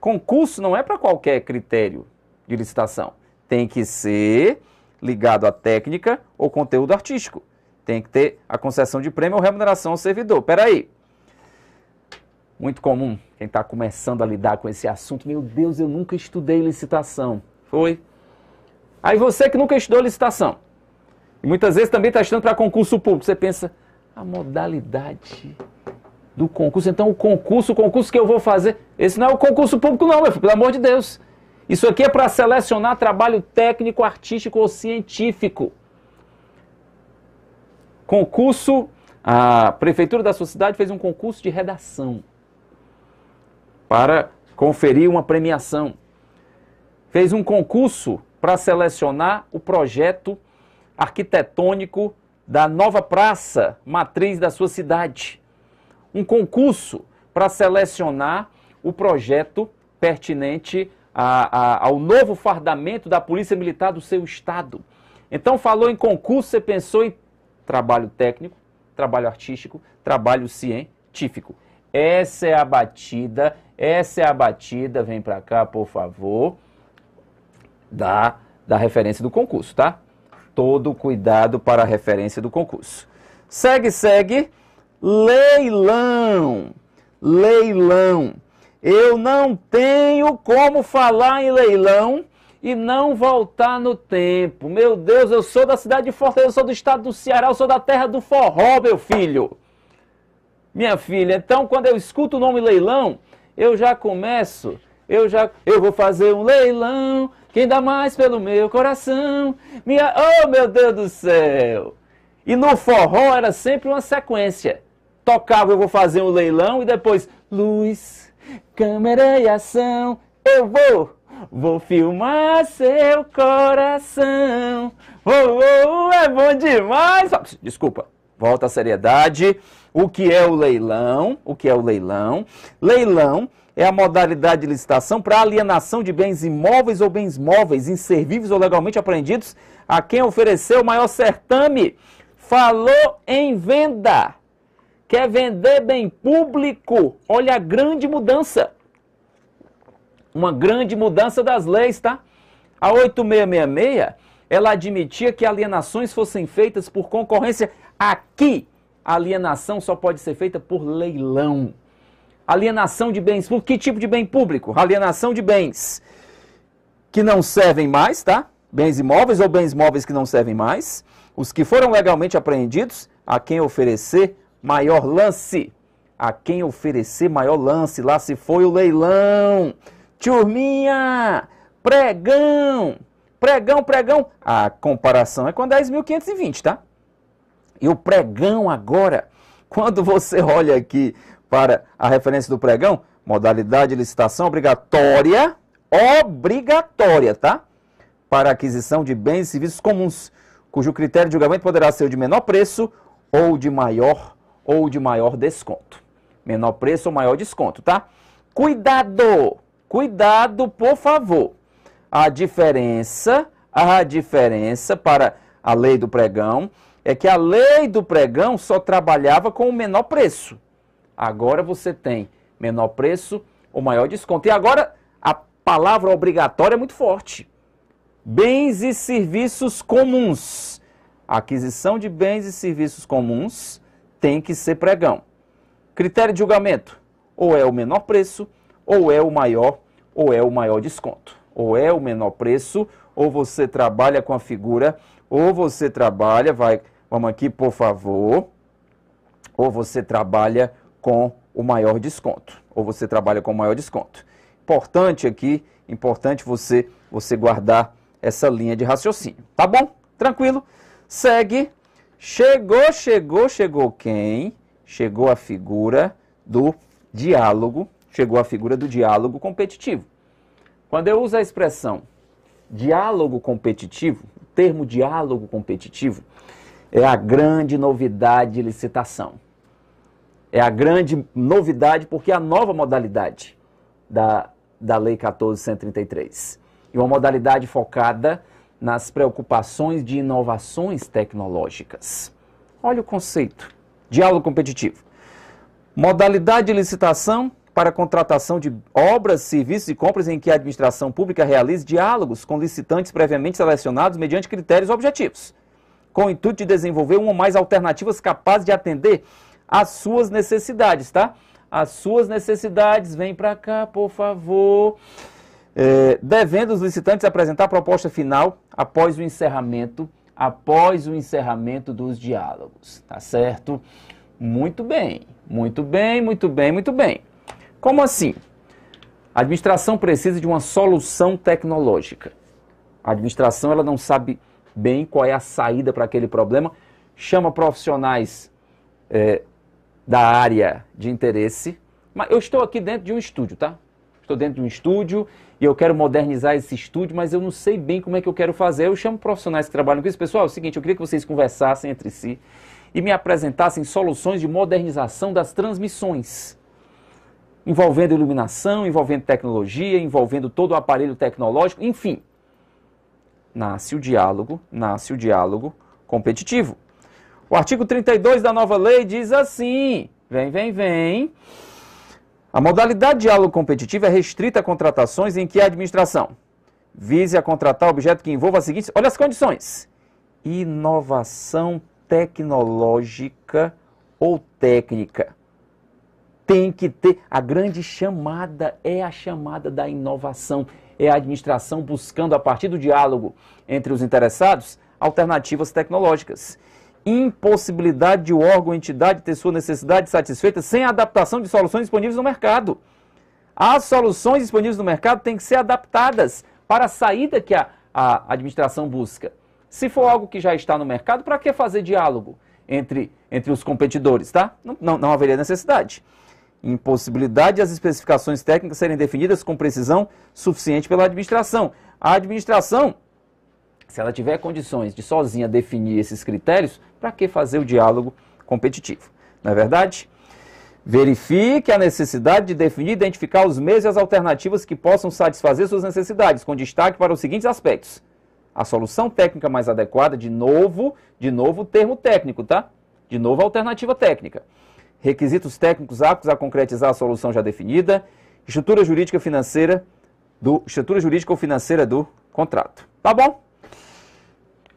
Speaker 1: concurso não é para qualquer critério de licitação. Tem que ser ligado à técnica ou conteúdo artístico. Tem que ter a concessão de prêmio ou remuneração ao servidor. Peraí. Muito comum quem está começando a lidar com esse assunto. Meu Deus, eu nunca estudei licitação. Foi? Aí você que nunca estudou licitação e muitas vezes também está estudando para concurso público. Você pensa, a modalidade do concurso. Então, o concurso, o concurso que eu vou fazer, esse não é o concurso público, não, meu filho, pelo amor de Deus. Isso aqui é para selecionar trabalho técnico, artístico ou científico. Concurso, a prefeitura da sua cidade fez um concurso de redação para conferir uma premiação. Fez um concurso para selecionar o projeto arquitetônico da nova praça matriz da sua cidade. Um concurso para selecionar o projeto pertinente a, a, ao novo fardamento da Polícia Militar do seu estado. Então, falou em concurso, você pensou em trabalho técnico, trabalho artístico, trabalho científico. Essa é a batida, essa é a batida, vem para cá, por favor, da, da referência do concurso, tá? todo o cuidado para a referência do concurso. Segue, segue. Leilão. Leilão. Eu não tenho como falar em leilão e não voltar no tempo. Meu Deus, eu sou da cidade de Fortaleza, eu sou do estado do Ceará, eu sou da terra do forró, meu filho. Minha filha, então quando eu escuto o nome leilão, eu já começo, eu já eu vou fazer um leilão quem dá mais pelo meu coração? Minha... Oh, meu Deus do céu! E no forró era sempre uma sequência. Tocava Eu Vou Fazer um Leilão e depois Luz, câmera e ação, eu vou! Vou filmar seu coração. Oh, oh, oh é bom demais. Desculpa. Volta à seriedade. O que é o leilão? O que é o leilão? Leilão é a modalidade de licitação para alienação de bens imóveis ou bens móveis, inservíveis ou legalmente apreendidos a quem ofereceu o maior certame. Falou em venda. Quer vender bem público? Olha a grande mudança. Uma grande mudança das leis, tá? A 8666, ela admitia que alienações fossem feitas por concorrência. Aqui, alienação só pode ser feita por leilão alienação de bens por Que tipo de bem público? Alienação de bens que não servem mais, tá? Bens imóveis ou bens móveis que não servem mais. Os que foram legalmente apreendidos, a quem oferecer maior lance. A quem oferecer maior lance. Lá se foi o leilão. Turminha! Pregão! Pregão, pregão! A comparação é com 10.520, tá? E o pregão agora, quando você olha aqui para a referência do pregão, modalidade de licitação obrigatória, obrigatória, tá? Para aquisição de bens e serviços comuns, cujo critério de julgamento poderá ser o de menor preço ou de maior ou de maior desconto. Menor preço ou maior desconto, tá? Cuidado! Cuidado, por favor. A diferença, a diferença para a lei do pregão é que a lei do pregão só trabalhava com o menor preço. Agora você tem menor preço ou maior desconto. E agora a palavra obrigatória é muito forte. Bens e serviços comuns. A aquisição de bens e serviços comuns tem que ser pregão. Critério de julgamento: ou é o menor preço, ou é o maior, ou é o maior desconto. Ou é o menor preço, ou você trabalha com a figura, ou você trabalha, vai, vamos aqui, por favor, ou você trabalha com o maior desconto, ou você trabalha com o maior desconto. Importante aqui, importante você você guardar essa linha de raciocínio, tá bom? Tranquilo? Segue. Chegou, chegou, chegou quem? Chegou a figura do diálogo, chegou a figura do diálogo competitivo. Quando eu uso a expressão diálogo competitivo, o termo diálogo competitivo é a grande novidade de licitação. É a grande novidade, porque é a nova modalidade da, da Lei 14133. E uma modalidade focada nas preocupações de inovações tecnológicas. Olha o conceito: diálogo competitivo. Modalidade de licitação para contratação de obras, serviços e compras em que a administração pública realize diálogos com licitantes previamente selecionados mediante critérios objetivos, com o intuito de desenvolver uma ou mais alternativas capazes de atender as suas necessidades, tá? As suas necessidades, vem para cá, por favor. É, devendo os licitantes apresentar a proposta final após o encerramento, após o encerramento dos diálogos, tá certo? Muito bem, muito bem, muito bem, muito bem. Como assim? A administração precisa de uma solução tecnológica. A administração ela não sabe bem qual é a saída para aquele problema, chama profissionais é, da área de interesse. Mas eu estou aqui dentro de um estúdio, tá? Estou dentro de um estúdio e eu quero modernizar esse estúdio, mas eu não sei bem como é que eu quero fazer. Eu chamo profissionais que trabalham com isso. Pessoal, é o seguinte, eu queria que vocês conversassem entre si e me apresentassem soluções de modernização das transmissões, envolvendo iluminação, envolvendo tecnologia, envolvendo todo o aparelho tecnológico, enfim. Nasce o diálogo, nasce o diálogo competitivo. O artigo 32 da nova lei diz assim: vem, vem, vem. A modalidade de diálogo competitivo é restrita a contratações em que a administração vise a contratar objeto que envolva as seguintes. Olha as condições: inovação tecnológica ou técnica. Tem que ter. A grande chamada é a chamada da inovação. É a administração buscando, a partir do diálogo entre os interessados, alternativas tecnológicas impossibilidade de o órgão ou entidade ter sua necessidade satisfeita sem adaptação de soluções disponíveis no mercado. As soluções disponíveis no mercado têm que ser adaptadas para a saída que a, a administração busca. Se for algo que já está no mercado, para que fazer diálogo entre, entre os competidores, tá? Não, não, não haveria necessidade. Impossibilidade de as especificações técnicas serem definidas com precisão suficiente pela administração. A administração, se ela tiver condições de sozinha definir esses critérios, para que fazer o diálogo competitivo? Não é verdade? Verifique a necessidade de definir e identificar os meios e as alternativas que possam satisfazer suas necessidades, com destaque para os seguintes aspectos. A solução técnica mais adequada, de novo, de novo termo técnico, tá? De novo alternativa técnica. Requisitos técnicos aptos a concretizar a solução já definida, estrutura jurídica financeira do estrutura jurídica ou financeira do contrato. Tá bom?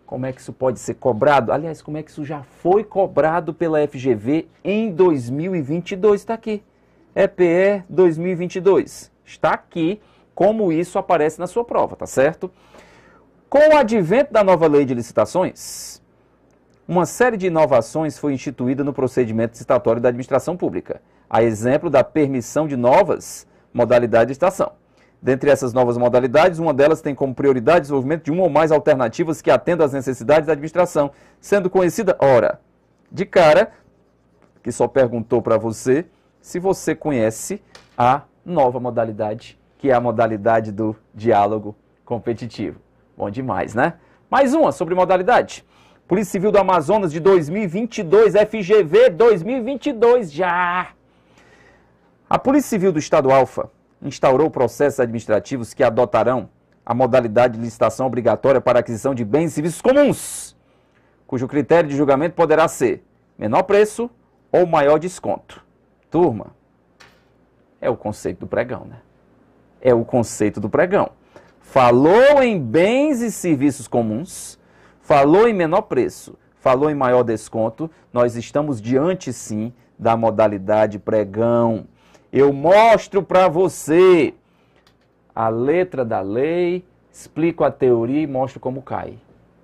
Speaker 1: Como é que isso pode ser cobrado? Aliás, como é que isso já foi cobrado pela FGV em 2022? Está aqui. EPE 2022. Está aqui como isso aparece na sua prova, tá certo? Com o advento da nova lei de licitações, uma série de inovações foi instituída no procedimento licitatório da administração pública, a exemplo da permissão de novas modalidades de estação. Dentre essas novas modalidades, uma delas tem como prioridade o desenvolvimento de uma ou mais alternativas que atendam às necessidades da administração, sendo conhecida, ora, de cara, que só perguntou para você se você conhece a nova modalidade, que é a modalidade do diálogo competitivo. Bom demais, né? Mais uma sobre modalidade. Polícia Civil do Amazonas de 2022, FGV 2022 já. A Polícia Civil do Estado Alfa instaurou processos administrativos que adotarão a modalidade de licitação obrigatória para aquisição de bens e serviços comuns, cujo critério de julgamento poderá ser menor preço ou maior desconto. Turma, é o conceito do pregão, né? É o conceito do pregão. Falou em bens e serviços comuns, falou em menor preço, falou em maior desconto, nós estamos diante sim da modalidade pregão. Eu mostro para você a letra da lei, explico a teoria e mostro como cai.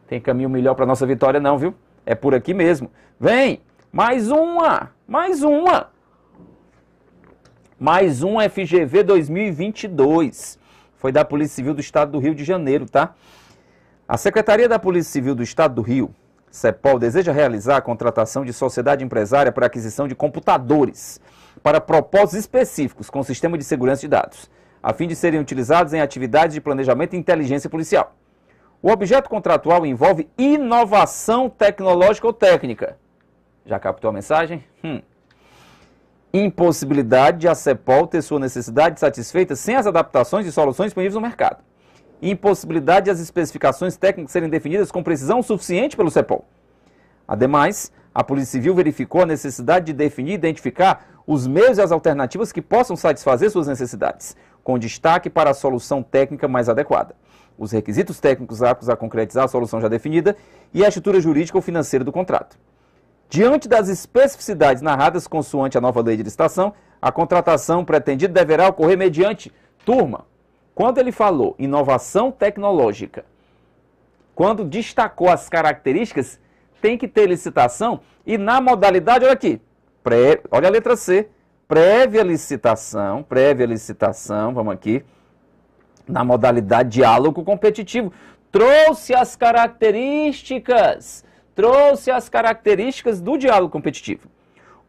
Speaker 1: Tem caminho melhor para nossa vitória não, viu? É por aqui mesmo. Vem, mais uma, mais uma. Mais um FGV 2022. Foi da Polícia Civil do Estado do Rio de Janeiro, tá? A Secretaria da Polícia Civil do Estado do Rio, CEPOL, deseja realizar a contratação de sociedade empresária para aquisição de computadores para propósitos específicos com o sistema de segurança de dados, a fim de serem utilizados em atividades de planejamento e inteligência policial. O objeto contratual envolve inovação tecnológica ou técnica. Já captou a mensagem? Hum. Impossibilidade de a CEPOL ter sua necessidade satisfeita sem as adaptações e soluções disponíveis no mercado. Impossibilidade de as especificações técnicas serem definidas com precisão suficiente pelo CEPOL. Ademais, a Polícia Civil verificou a necessidade de definir e identificar os meios e as alternativas que possam satisfazer suas necessidades, com destaque para a solução técnica mais adequada. Os requisitos técnicos aptos a concretizar a solução já definida e a estrutura jurídica ou financeira do contrato. Diante das especificidades narradas consoante a nova lei de licitação, a contratação pretendida deverá ocorrer mediante turma. Quando ele falou inovação tecnológica, quando destacou as características, tem que ter licitação e na modalidade, olha aqui, Pré... Olha a letra C. Prévia licitação, prévia licitação, vamos aqui, na modalidade diálogo competitivo. Trouxe as características, trouxe as características do diálogo competitivo,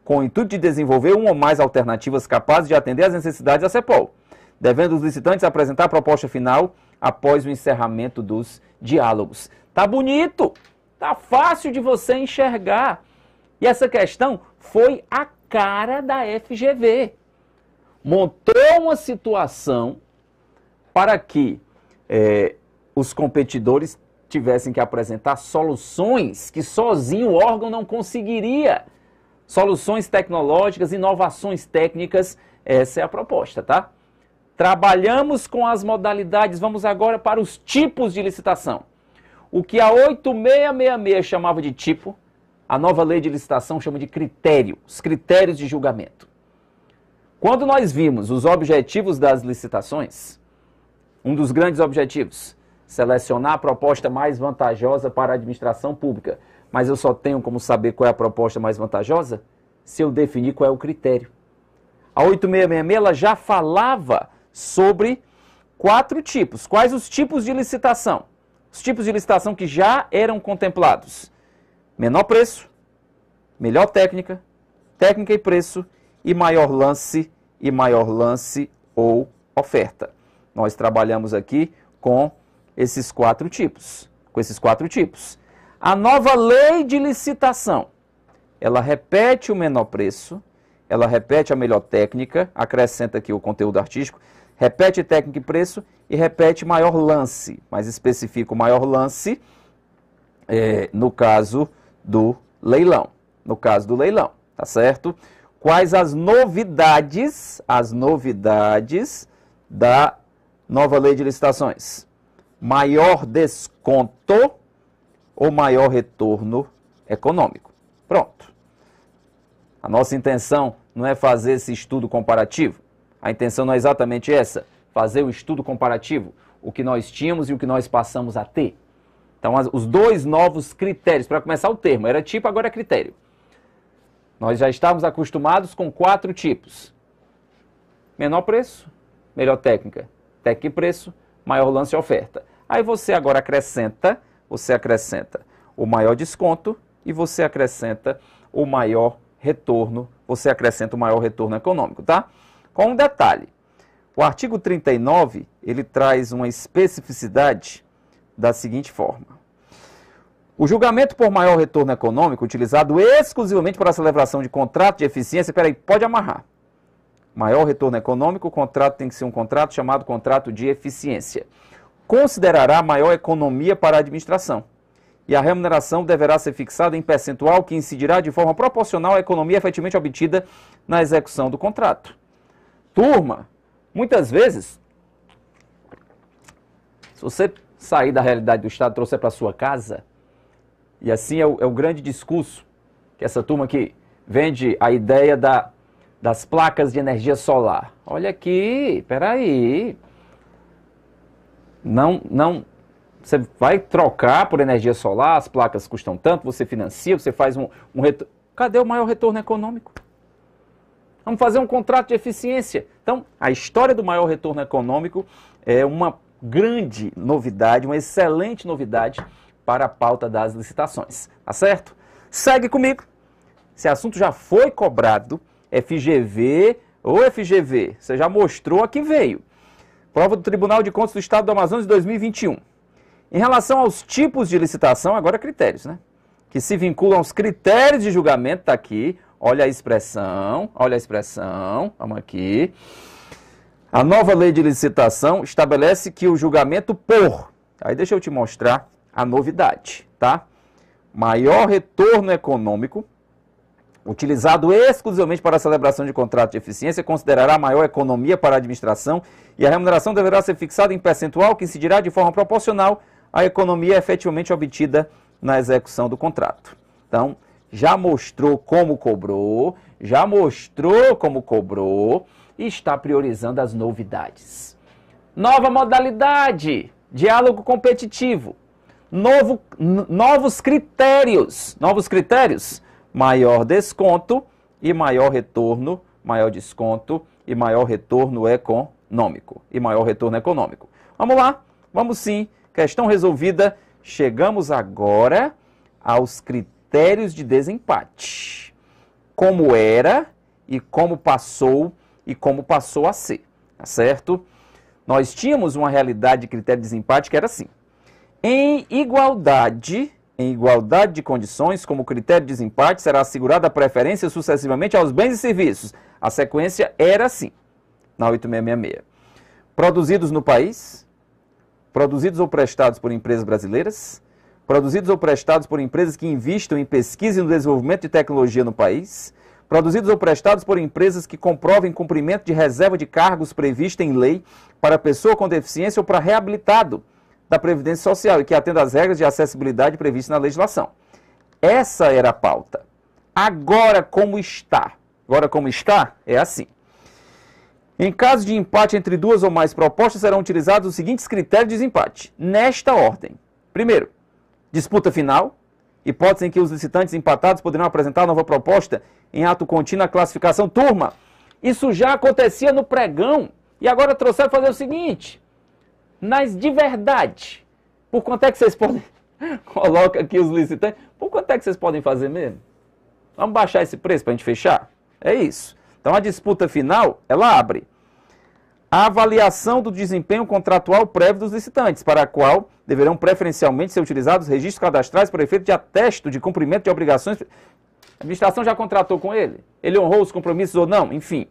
Speaker 1: com o intuito de desenvolver uma ou mais alternativas capazes de atender às necessidades da CEPOL, devendo os licitantes apresentar a proposta final após o encerramento dos diálogos. Tá bonito, tá fácil de você enxergar. E essa questão foi a cara da FGV. Montou uma situação para que é, os competidores tivessem que apresentar soluções que sozinho o órgão não conseguiria. Soluções tecnológicas, inovações técnicas, essa é a proposta, tá? Trabalhamos com as modalidades, vamos agora para os tipos de licitação. O que a 8666 chamava de tipo, a nova lei de licitação chama de critério, os critérios de julgamento. Quando nós vimos os objetivos das licitações, um dos grandes objetivos, selecionar a proposta mais vantajosa para a administração pública. Mas eu só tenho como saber qual é a proposta mais vantajosa se eu definir qual é o critério. A 8666 já falava sobre quatro tipos. Quais os tipos de licitação? Os tipos de licitação que já eram contemplados menor preço, melhor técnica, técnica e preço e maior lance e maior lance ou oferta. Nós trabalhamos aqui com esses quatro tipos, com esses quatro tipos. A nova lei de licitação, ela repete o menor preço, ela repete a melhor técnica, acrescenta aqui o conteúdo artístico, repete técnica e preço e repete maior lance, mas especifica o maior lance, é, no caso do leilão. No caso do leilão, tá certo? Quais as novidades, as novidades da nova lei de licitações? Maior desconto ou maior retorno econômico. Pronto. A nossa intenção não é fazer esse estudo comparativo. A intenção não é exatamente essa, fazer o estudo comparativo, o que nós tínhamos e o que nós passamos a ter. Então, as, os dois novos critérios, para começar o termo, era tipo, agora é critério. Nós já estávamos acostumados com quatro tipos: menor preço, melhor técnica, técnica e preço, maior lance e oferta. Aí você agora acrescenta, você acrescenta o maior desconto e você acrescenta o maior retorno, você acrescenta o maior retorno econômico, tá? Com um detalhe. O artigo 39, ele traz uma especificidade da seguinte forma. O julgamento por maior retorno econômico, utilizado exclusivamente para a celebração de contrato de eficiência, peraí, pode amarrar. Maior retorno econômico, o contrato tem que ser um contrato chamado contrato de eficiência. Considerará maior economia para a administração. E a remuneração deverá ser fixada em percentual que incidirá de forma proporcional à economia efetivamente obtida na execução do contrato. Turma, muitas vezes, se você sair da realidade do Estado, trouxer para sua casa. E assim é o, é o, grande discurso que essa turma que vende a ideia da, das placas de energia solar. Olha aqui, peraí. Não, não. Você vai trocar por energia solar, as placas custam tanto, você financia, você faz um, um retorno. Cadê o maior retorno econômico? Vamos fazer um contrato de eficiência. Então, a história do maior retorno econômico é uma grande novidade, uma excelente novidade para a pauta das licitações, tá certo? Segue comigo. Esse assunto já foi cobrado, FGV ou FGV, você já mostrou a que veio. Prova do Tribunal de Contas do Estado do Amazonas de 2021. Em relação aos tipos de licitação, agora critérios, né? Que se vinculam aos critérios de julgamento, tá aqui. Olha a expressão, olha a expressão, vamos aqui. A nova lei de licitação estabelece que o julgamento por. Aí deixa eu te mostrar a novidade, tá? Maior retorno econômico, utilizado exclusivamente para a celebração de contrato de eficiência, considerará maior economia para a administração e a remuneração deverá ser fixada em percentual que incidirá de forma proporcional à economia efetivamente obtida na execução do contrato. Então, já mostrou como cobrou, já mostrou como cobrou e está priorizando as novidades. Nova modalidade, diálogo competitivo. Novo, novos critérios, novos critérios, maior desconto e maior retorno, maior desconto e maior retorno econômico e maior retorno econômico. Vamos lá, vamos sim, questão resolvida. Chegamos agora aos critérios de desempate. Como era e como passou e como passou a ser, tá certo? Nós tínhamos uma realidade de critério de desempate que era assim. Em igualdade, em igualdade de condições, como critério de desempate, será assegurada a preferência sucessivamente aos bens e serviços. A sequência era assim, na 8666. Produzidos no país, produzidos ou prestados por empresas brasileiras, produzidos ou prestados por empresas que investam em pesquisa e no desenvolvimento de tecnologia no país, produzidos ou prestados por empresas que comprovem cumprimento de reserva de cargos prevista em lei para pessoa com deficiência ou para reabilitado da Previdência Social e que atenda às regras de acessibilidade previstas na legislação. Essa era a pauta. Agora como está? Agora como está? É assim. Em caso de empate entre duas ou mais propostas, serão utilizados os seguintes critérios de desempate, nesta ordem. Primeiro, disputa final hipótese em que os licitantes empatados poderão apresentar nova proposta em ato contínuo à classificação. Turma, isso já acontecia no pregão e agora trouxeram fazer o seguinte, Mas de verdade, por quanto é que vocês podem, coloca aqui os licitantes, por quanto é que vocês podem fazer mesmo? Vamos baixar esse preço para a gente fechar? É isso. Então a disputa final, ela abre a avaliação do desempenho contratual prévio dos licitantes, para a qual deverão preferencialmente ser utilizados registros cadastrais para efeito de atesto de cumprimento de obrigações. A administração já contratou com ele? Ele honrou os compromissos ou não? Enfim.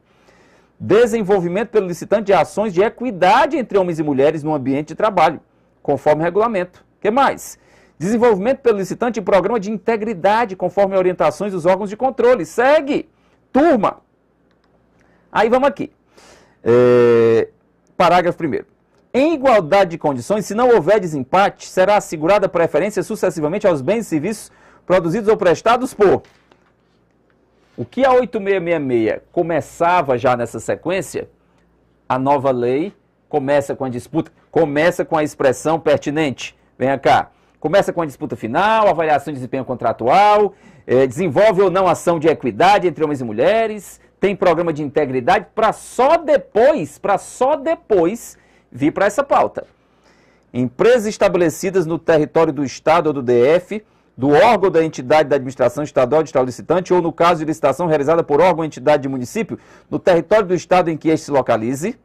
Speaker 1: Desenvolvimento pelo licitante de ações de equidade entre homens e mulheres no ambiente de trabalho, conforme regulamento. O que mais? Desenvolvimento pelo licitante de programa de integridade, conforme orientações dos órgãos de controle. Segue! Turma! Aí vamos aqui. É, parágrafo 1. Em igualdade de condições, se não houver desempate, será assegurada preferência sucessivamente aos bens e serviços produzidos ou prestados por. O que a 8666 começava já nessa sequência, a nova lei começa com a disputa, começa com a expressão pertinente. Venha cá. Começa com a disputa final, avaliação de desempenho contratual, é, desenvolve ou não ação de equidade entre homens e mulheres, tem programa de integridade para só depois, para só depois vir para essa pauta. Empresas estabelecidas no território do Estado ou do DF, do órgão da entidade da administração estadual de estado licitante ou no caso de licitação realizada por órgão ou entidade de município no território do estado em que este se localize,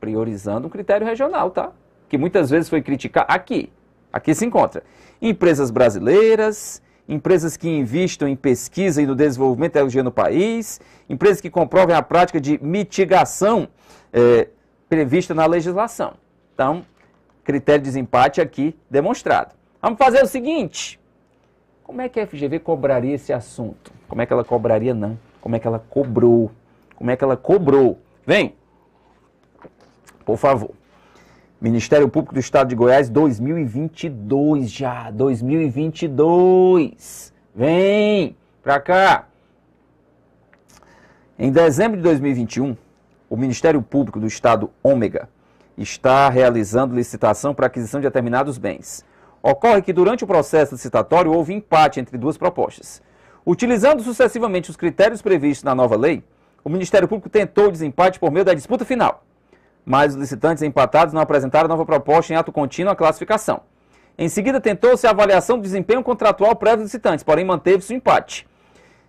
Speaker 1: priorizando um critério regional, tá? Que muitas vezes foi criticado aqui. Aqui se encontra empresas brasileiras, empresas que investam em pesquisa e no desenvolvimento da é energia no país, empresas que comprovem a prática de mitigação é, prevista na legislação. Então, critério de desempate aqui demonstrado. Vamos fazer o seguinte: como é que a FGV cobraria esse assunto? Como é que ela cobraria, não? Como é que ela cobrou? Como é que ela cobrou? Vem, por favor. Ministério Público do Estado de Goiás 2022 já, 2022. Vem pra cá. Em dezembro de 2021, o Ministério Público do Estado Ômega está realizando licitação para aquisição de determinados bens. Ocorre que durante o processo licitatório houve empate entre duas propostas. Utilizando sucessivamente os critérios previstos na nova lei, o Ministério Público tentou o desempate por meio da disputa final mas os licitantes empatados não apresentaram nova proposta em ato contínuo à classificação. Em seguida, tentou-se a avaliação do desempenho contratual prévio dos licitantes, porém manteve-se o empate.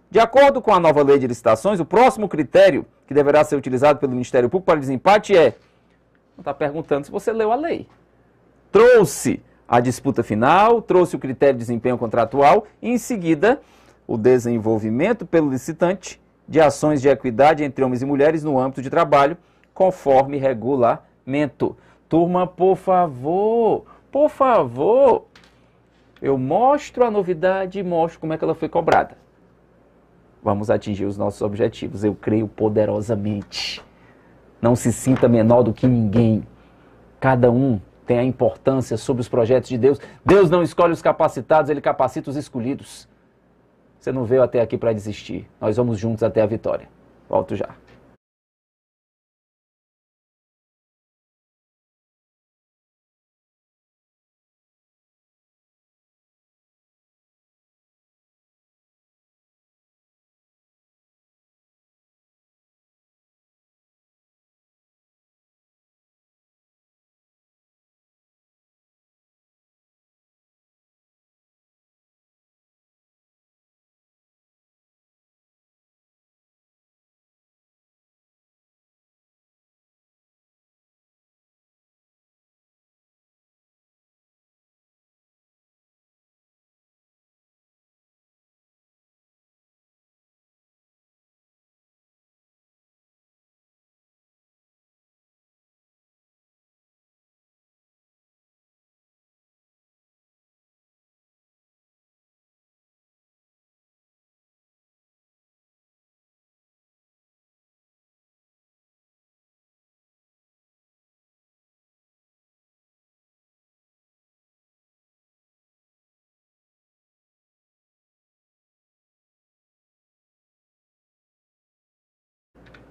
Speaker 1: De acordo com a nova lei de licitações, o próximo critério que deverá ser utilizado pelo Ministério Público para desempate é. Não está perguntando se você leu a lei. Trouxe a disputa final, trouxe o critério de desempenho contratual e, em seguida, o desenvolvimento pelo licitante de ações de equidade entre homens e mulheres no âmbito de trabalho conforme regulamento. Turma, por favor, por favor, eu mostro a novidade e mostro como é que ela foi cobrada. Vamos atingir os nossos objetivos, eu creio poderosamente. Não se sinta menor do que ninguém. Cada um tem a importância sobre os projetos de Deus. Deus não escolhe os capacitados, ele capacita os escolhidos. Você não veio até aqui para desistir. Nós vamos juntos até a vitória. Volto já.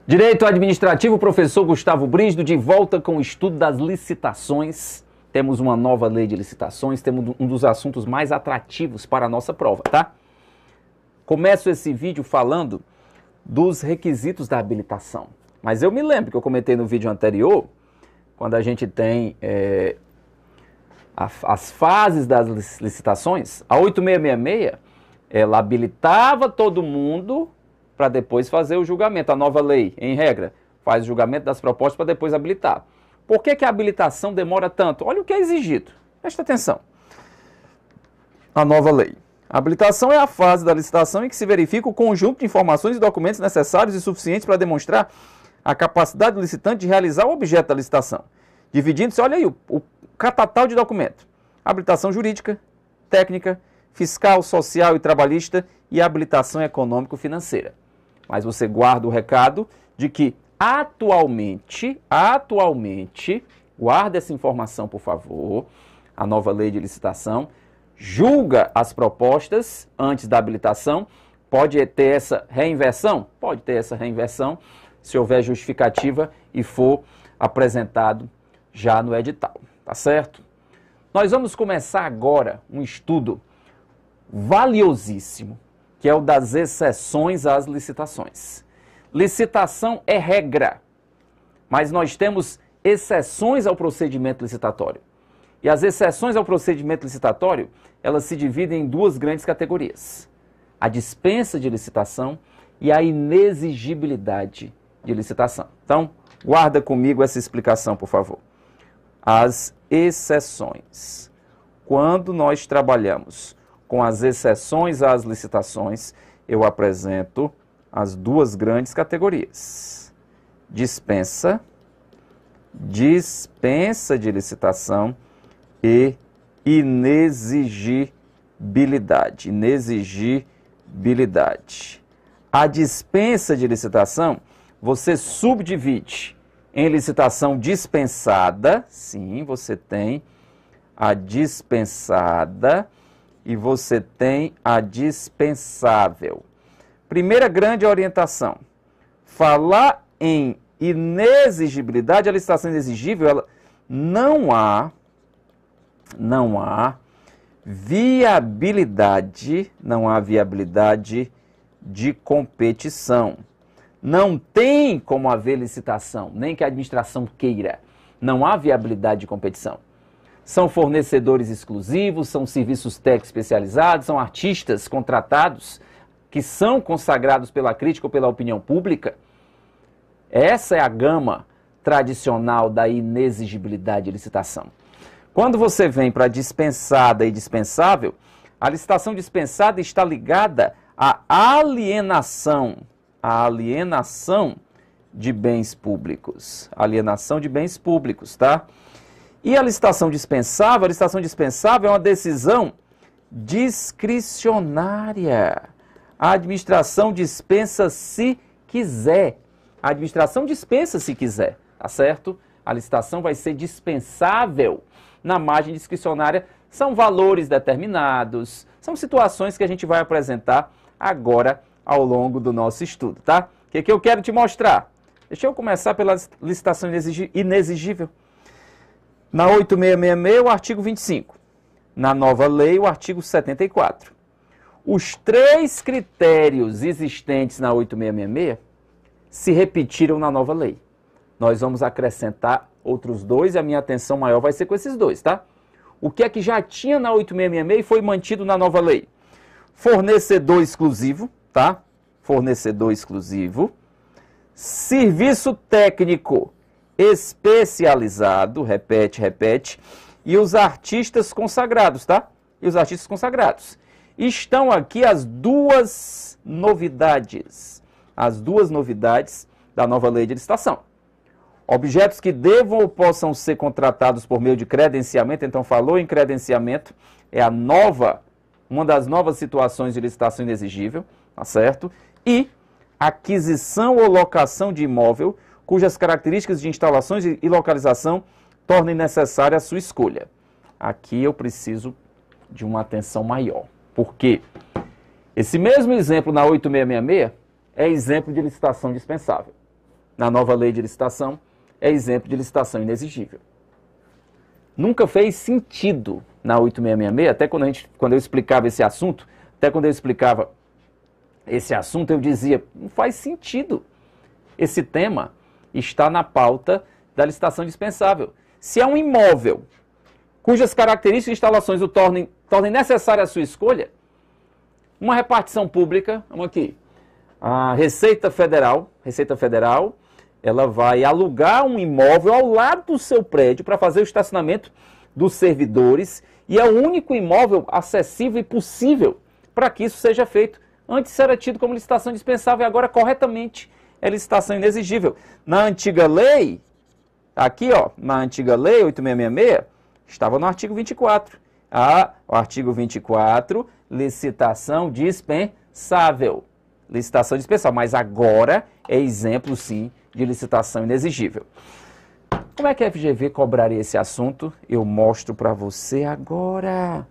Speaker 1: Direito Administrativo, professor Gustavo Brisdo, de volta com o estudo das licitações. Temos uma nova lei de licitações, temos um dos assuntos mais atrativos para a nossa prova, tá? Começo esse vídeo falando dos requisitos da habilitação. Mas eu me lembro que eu comentei no vídeo anterior, quando a gente tem é, a, as fases das licitações, a 8666, ela habilitava todo mundo para depois fazer o julgamento. A nova lei, em regra, faz o julgamento das propostas para depois habilitar. Por que, que a habilitação demora tanto? Olha o que é exigido. Presta atenção. A nova lei. A habilitação é a fase da licitação em que se verifica o conjunto de informações e documentos necessários e suficientes para demonstrar a capacidade do licitante de realizar o objeto da licitação. Dividindo-se, olha aí, o, o catatal de documento. Habilitação jurídica, técnica, fiscal, social e trabalhista e habilitação econômico-financeira. Mas você guarda o recado de que atualmente, atualmente, guarda essa informação, por favor, a nova lei de licitação julga as propostas antes da habilitação. Pode ter essa reinversão? Pode ter essa reinversão, se houver justificativa e for apresentado já no edital, tá certo? Nós vamos começar agora um estudo valiosíssimo, que é o das exceções às licitações. Licitação é regra, mas nós temos exceções ao procedimento licitatório. E as exceções ao procedimento licitatório, elas se dividem em duas grandes categorias: a dispensa de licitação e a inexigibilidade de licitação. Então, guarda comigo essa explicação, por favor. As exceções. Quando nós trabalhamos com as exceções às licitações, eu apresento as duas grandes categorias: dispensa, dispensa de licitação e inexigibilidade. Inexigibilidade. A dispensa de licitação você subdivide em licitação dispensada, sim, você tem a dispensada e você tem a dispensável. Primeira grande orientação: falar em inexigibilidade, a licitação inexigível, ela não há não há viabilidade, não há viabilidade de competição. Não tem como haver licitação, nem que a administração queira. Não há viabilidade de competição são fornecedores exclusivos, são serviços tech especializados, são artistas contratados que são consagrados pela crítica ou pela opinião pública. Essa é a gama tradicional da inexigibilidade de licitação. Quando você vem para dispensada e dispensável, a licitação dispensada está ligada à alienação, à alienação de bens públicos, alienação de bens públicos, tá? E a licitação dispensável? A licitação dispensável é uma decisão discricionária. A administração dispensa se quiser. A administração dispensa se quiser, tá certo? A licitação vai ser dispensável na margem discricionária. São valores determinados, são situações que a gente vai apresentar agora ao longo do nosso estudo, tá? O que, é que eu quero te mostrar? Deixa eu começar pela licitação inexigível. Na 8666, o artigo 25. Na nova lei, o artigo 74. Os três critérios existentes na 8666 se repetiram na nova lei. Nós vamos acrescentar outros dois e a minha atenção maior vai ser com esses dois, tá? O que é que já tinha na 8666 foi mantido na nova lei? Fornecedor exclusivo, tá? Fornecedor exclusivo. Serviço técnico especializado, repete, repete, e os artistas consagrados, tá? E os artistas consagrados. Estão aqui as duas novidades, as duas novidades da nova lei de licitação. Objetos que devam ou possam ser contratados por meio de credenciamento, então falou em credenciamento, é a nova, uma das novas situações de licitação inexigível, tá certo? E aquisição ou locação de imóvel cujas características de instalações e localização tornem necessária a sua escolha. Aqui eu preciso de uma atenção maior, porque esse mesmo exemplo na 8666 é exemplo de licitação dispensável. Na nova lei de licitação, é exemplo de licitação inexigível. Nunca fez sentido na 8666, até quando, a gente, quando eu explicava esse assunto, até quando eu explicava esse assunto, eu dizia, não faz sentido esse tema está na pauta da licitação dispensável. Se é um imóvel cujas características e instalações o tornem, tornem necessária a sua escolha, uma repartição pública, vamos aqui, a Receita Federal, Receita Federal, ela vai alugar um imóvel ao lado do seu prédio para fazer o estacionamento dos servidores e é o único imóvel acessível e possível para que isso seja feito. Antes era tido como licitação dispensável e agora corretamente é licitação inexigível. Na antiga lei, aqui ó, na antiga lei 8666, estava no artigo 24. Ah, o artigo 24, licitação dispensável. Licitação dispensável, mas agora é exemplo sim de licitação inexigível. Como é que a FGV cobraria esse assunto? Eu mostro para você agora.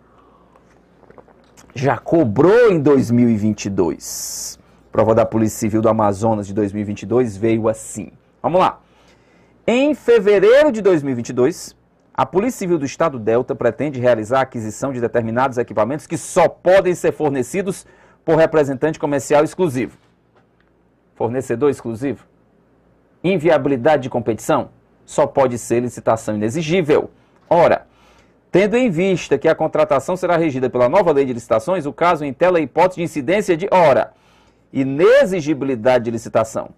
Speaker 1: Já cobrou em 2022 prova da Polícia Civil do Amazonas de 2022 veio assim. Vamos lá. Em fevereiro de 2022, a Polícia Civil do Estado Delta pretende realizar a aquisição de determinados equipamentos que só podem ser fornecidos por representante comercial exclusivo. Fornecedor exclusivo? Inviabilidade de competição? Só pode ser licitação inexigível. Ora, tendo em vista que a contratação será regida pela nova lei de licitações, o caso entela é a hipótese de incidência de hora inexigibilidade de licitação,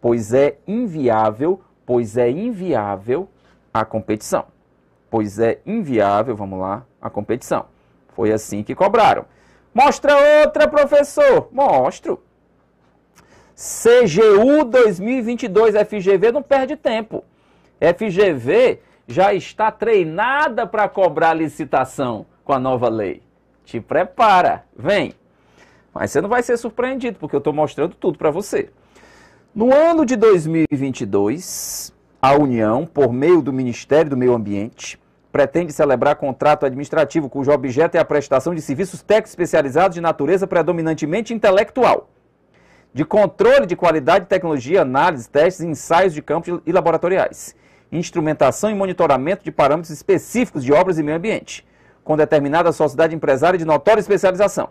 Speaker 1: pois é inviável, pois é inviável a competição. Pois é inviável, vamos lá, a competição. Foi assim que cobraram. Mostra outra, professor. Mostro. CGU 2022 FGV não perde tempo. FGV já está treinada para cobrar licitação com a nova lei. Te prepara, vem. Mas você não vai ser surpreendido, porque eu estou mostrando tudo para você. No ano de 2022, a União, por meio do Ministério do Meio Ambiente, pretende celebrar contrato administrativo cujo objeto é a prestação de serviços técnicos especializados de natureza predominantemente intelectual, de controle de qualidade, tecnologia, análise, testes, ensaios de campos e laboratoriais, instrumentação e monitoramento de parâmetros específicos de obras e meio ambiente, com determinada sociedade empresária de notória especialização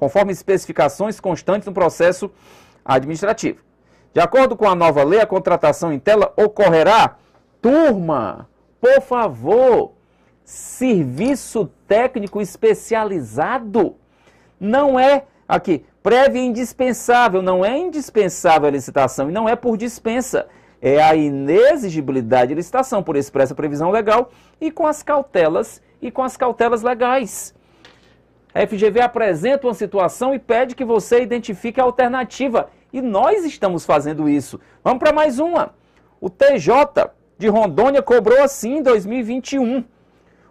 Speaker 1: conforme especificações constantes no processo administrativo. De acordo com a nova lei, a contratação em tela ocorrerá. Turma, por favor, serviço técnico especializado não é aqui prévia indispensável, não é indispensável a licitação e não é por dispensa. É a inexigibilidade de licitação por expressa previsão legal e com as cautelas e com as cautelas legais. A FGV apresenta uma situação e pede que você identifique a alternativa. E nós estamos fazendo isso. Vamos para mais uma. O TJ de Rondônia cobrou assim em 2021.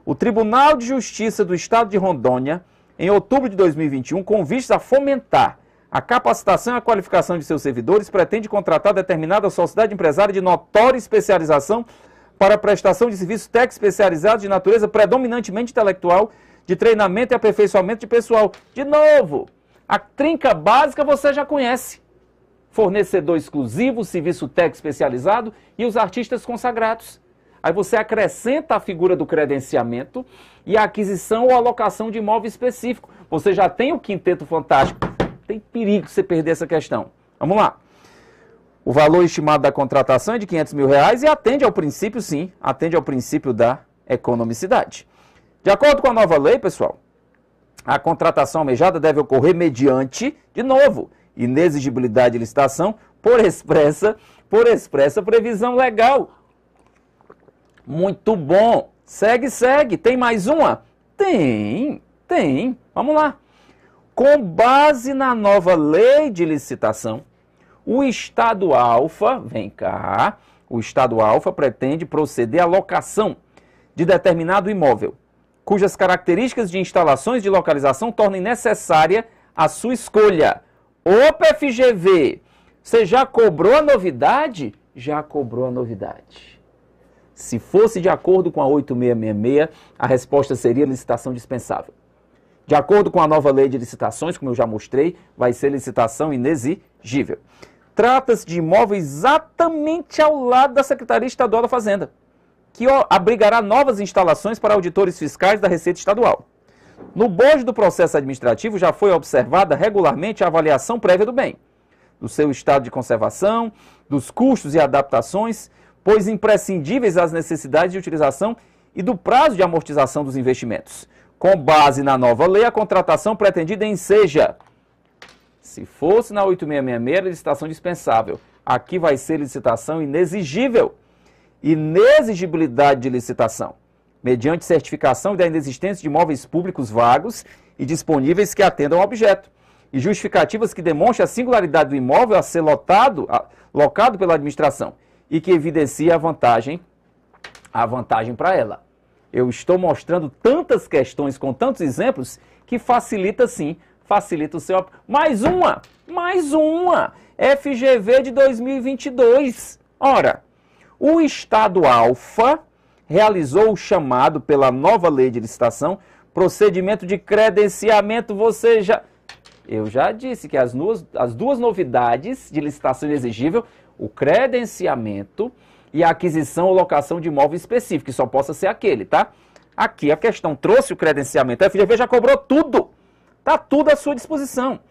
Speaker 1: O Tribunal de Justiça do Estado de Rondônia, em outubro de 2021, com vistas a fomentar a capacitação e a qualificação de seus servidores, pretende contratar determinada sociedade empresária de notória especialização para prestação de serviços técnicos especializados de natureza predominantemente intelectual de treinamento e aperfeiçoamento de pessoal. De novo, a trinca básica você já conhece. Fornecedor exclusivo, serviço técnico especializado e os artistas consagrados. Aí você acrescenta a figura do credenciamento e a aquisição ou alocação de imóvel específico. Você já tem o quinteto fantástico. Tem perigo você perder essa questão. Vamos lá. O valor estimado da contratação é de 500 mil reais e atende ao princípio, sim, atende ao princípio da economicidade. De acordo com a nova lei, pessoal, a contratação almejada deve ocorrer mediante, de novo, inexigibilidade de licitação por expressa, por expressa previsão legal. Muito bom. Segue, segue. Tem mais uma? Tem, tem. Vamos lá. Com base na nova lei de licitação, o Estado Alfa, vem cá, o Estado Alfa pretende proceder à locação de determinado imóvel cujas características de instalações de localização tornem necessária a sua escolha. Opa, FGV, você já cobrou a novidade? Já cobrou a novidade. Se fosse de acordo com a 8666, a resposta seria licitação dispensável. De acordo com a nova lei de licitações, como eu já mostrei, vai ser licitação inexigível. Trata-se de imóvel exatamente ao lado da Secretaria Estadual da Fazenda que abrigará novas instalações para auditores fiscais da Receita Estadual. No bojo do processo administrativo já foi observada regularmente a avaliação prévia do bem, do seu estado de conservação, dos custos e adaptações, pois imprescindíveis às necessidades de utilização e do prazo de amortização dos investimentos. Com base na nova lei, a contratação pretendida em seja, se fosse na 8666, licitação dispensável. Aqui vai ser licitação inexigível inexigibilidade de licitação, mediante certificação da inexistência de imóveis públicos vagos e disponíveis que atendam ao objeto, e justificativas que demonstrem a singularidade do imóvel a ser lotado, a, locado pela administração e que evidencie a vantagem, a vantagem para ela. Eu estou mostrando tantas questões com tantos exemplos que facilita sim, facilita o seu. Mais uma, mais uma. FGV de 2022. Ora, o Estado Alfa realizou o chamado pela nova lei de licitação procedimento de credenciamento. Você já. Eu já disse que as duas, as duas novidades de licitação exigível, o credenciamento e a aquisição ou locação de imóvel específico, que só possa ser aquele, tá? Aqui a questão trouxe o credenciamento. A FGV já cobrou tudo. Tá tudo à sua disposição.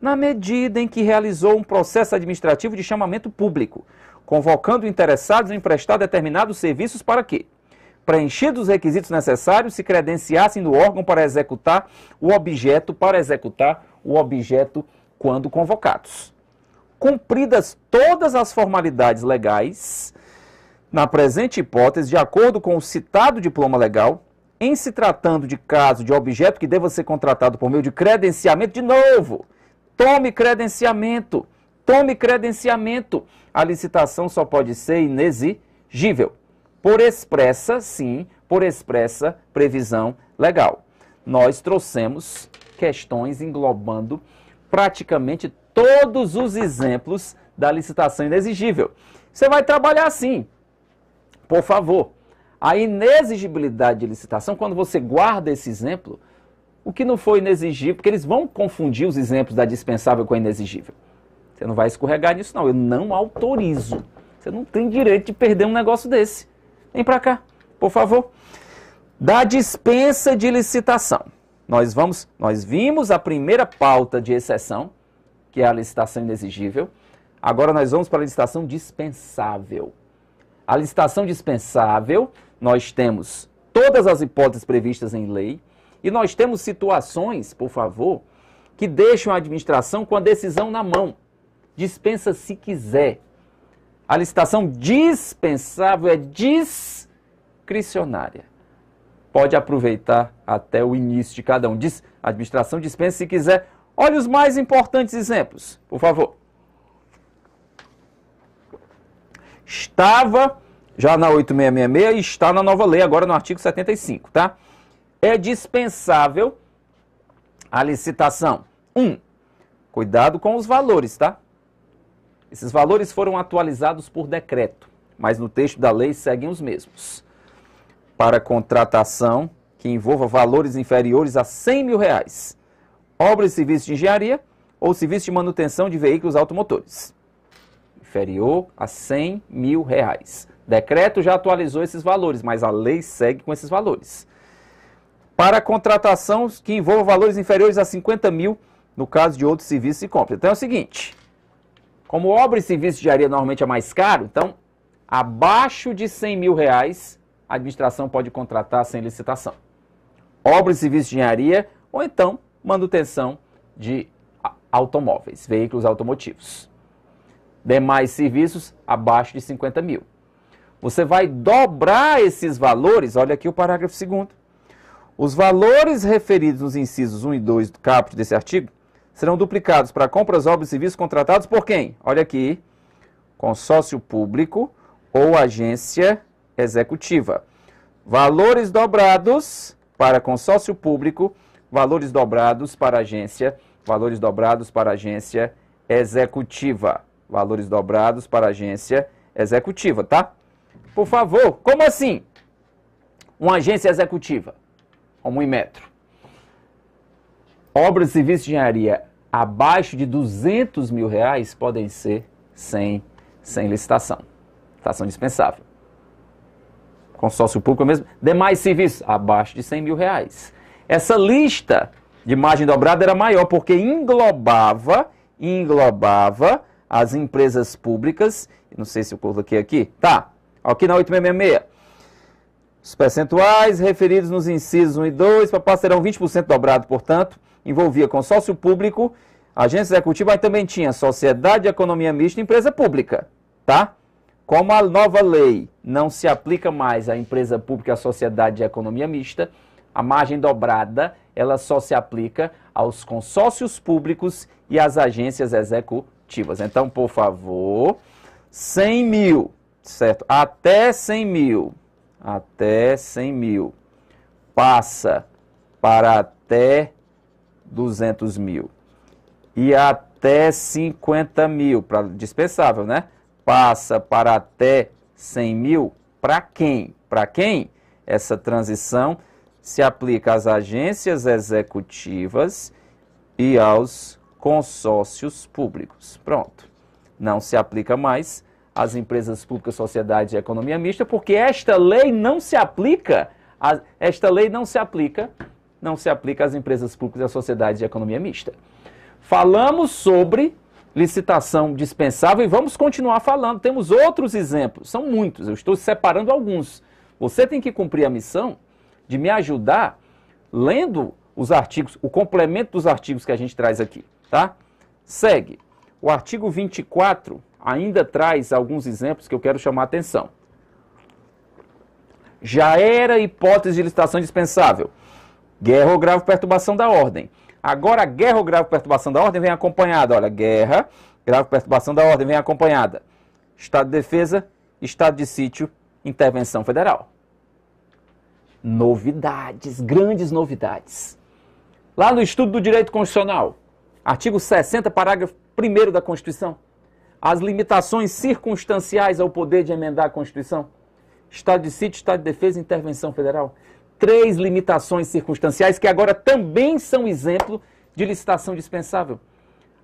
Speaker 1: Na medida em que realizou um processo administrativo de chamamento público, convocando interessados em prestar determinados serviços para que, preenchidos os requisitos necessários, se credenciassem no órgão para executar o objeto, para executar o objeto quando convocados. Cumpridas todas as formalidades legais, na presente hipótese, de acordo com o citado diploma legal, em se tratando de caso de objeto que deva ser contratado por meio de credenciamento, de novo, tome credenciamento, tome credenciamento a licitação só pode ser inexigível. Por expressa, sim, por expressa previsão legal. Nós trouxemos questões englobando praticamente todos os exemplos da licitação inexigível. Você vai trabalhar assim. Por favor, a inexigibilidade de licitação, quando você guarda esse exemplo, o que não foi inexigível, porque eles vão confundir os exemplos da dispensável com a inexigível. Você não vai escorregar nisso, não. Eu não autorizo. Você não tem direito de perder um negócio desse. Vem para cá, por favor. Da dispensa de licitação. Nós vamos, nós vimos a primeira pauta de exceção, que é a licitação inexigível. Agora nós vamos para a licitação dispensável. A licitação dispensável, nós temos todas as hipóteses previstas em lei e nós temos situações, por favor, que deixam a administração com a decisão na mão dispensa se quiser. A licitação dispensável é discricionária. Pode aproveitar até o início de cada um. Diz, a administração dispensa se quiser. Olha os mais importantes exemplos, por favor. Estava já na 8666 e está na nova lei, agora no artigo 75, tá? É dispensável a licitação. 1. Um, cuidado com os valores, tá? Esses valores foram atualizados por decreto, mas no texto da lei seguem os mesmos. Para contratação que envolva valores inferiores a 100 mil reais, obras e serviços de engenharia ou serviço de manutenção de veículos automotores. Inferior a 100 mil reais. Decreto já atualizou esses valores, mas a lei segue com esses valores. Para contratação que envolva valores inferiores a 50 mil, no caso de outros serviços e compras. Então é o seguinte, como obra e serviço de engenharia normalmente é mais caro, então, abaixo de 100 mil reais, a administração pode contratar sem licitação. Obra e serviço de engenharia ou então manutenção de automóveis, veículos automotivos. Demais serviços abaixo de 50 mil. Você vai dobrar esses valores, olha aqui o parágrafo segundo. Os valores referidos nos incisos 1 e 2 do caput desse artigo serão duplicados para compras, obras e serviços contratados por quem? Olha aqui, consórcio público ou agência executiva. Valores dobrados para consórcio público, valores dobrados para agência, valores dobrados para agência executiva. Valores dobrados para agência executiva, tá? Por favor, como assim? Uma agência executiva, como um metro. Obras de serviço de engenharia abaixo de 200 mil reais podem ser sem, sem licitação. Licitação dispensável. Consórcio público é mesmo. Demais serviços abaixo de 100 mil reais. Essa lista de margem dobrada era maior porque englobava, englobava as empresas públicas. Não sei se eu coloquei aqui. Tá, aqui na 866. Os percentuais referidos nos incisos 1 e 2, papá, serão 20% dobrado, portanto, envolvia consórcio público, agência executiva, mas também tinha sociedade de economia mista empresa pública, tá? Como a nova lei não se aplica mais à empresa pública e à sociedade de economia mista, a margem dobrada ela só se aplica aos consórcios públicos e às agências executivas. Então, por favor, 100 mil, certo? Até 100 mil, até 100 mil, passa para até 200 mil e até 50 mil, para dispensável, né? Passa para até 100 mil, para quem? Para quem? Essa transição se aplica às agências executivas e aos consórcios públicos. Pronto. Não se aplica mais às empresas públicas, sociedades e economia mista, porque esta lei não se aplica, a, esta lei não se aplica não se aplica às empresas públicas e à sociedade de economia mista. Falamos sobre licitação dispensável e vamos continuar falando. Temos outros exemplos, são muitos, eu estou separando alguns. Você tem que cumprir a missão de me ajudar lendo os artigos, o complemento dos artigos que a gente traz aqui, tá? Segue. O artigo 24 ainda traz alguns exemplos que eu quero chamar a atenção. Já era hipótese de licitação dispensável Guerra ou grave perturbação da ordem. Agora, guerra ou grave perturbação da ordem vem acompanhada. Olha, guerra, grave perturbação da ordem vem acompanhada. Estado de defesa, estado de sítio, intervenção federal. Novidades, grandes novidades. Lá no estudo do direito constitucional, artigo 60, parágrafo 1 da Constituição, as limitações circunstanciais ao poder de emendar a Constituição. Estado de sítio, estado de defesa, intervenção federal três limitações circunstanciais que agora também são exemplo de licitação dispensável.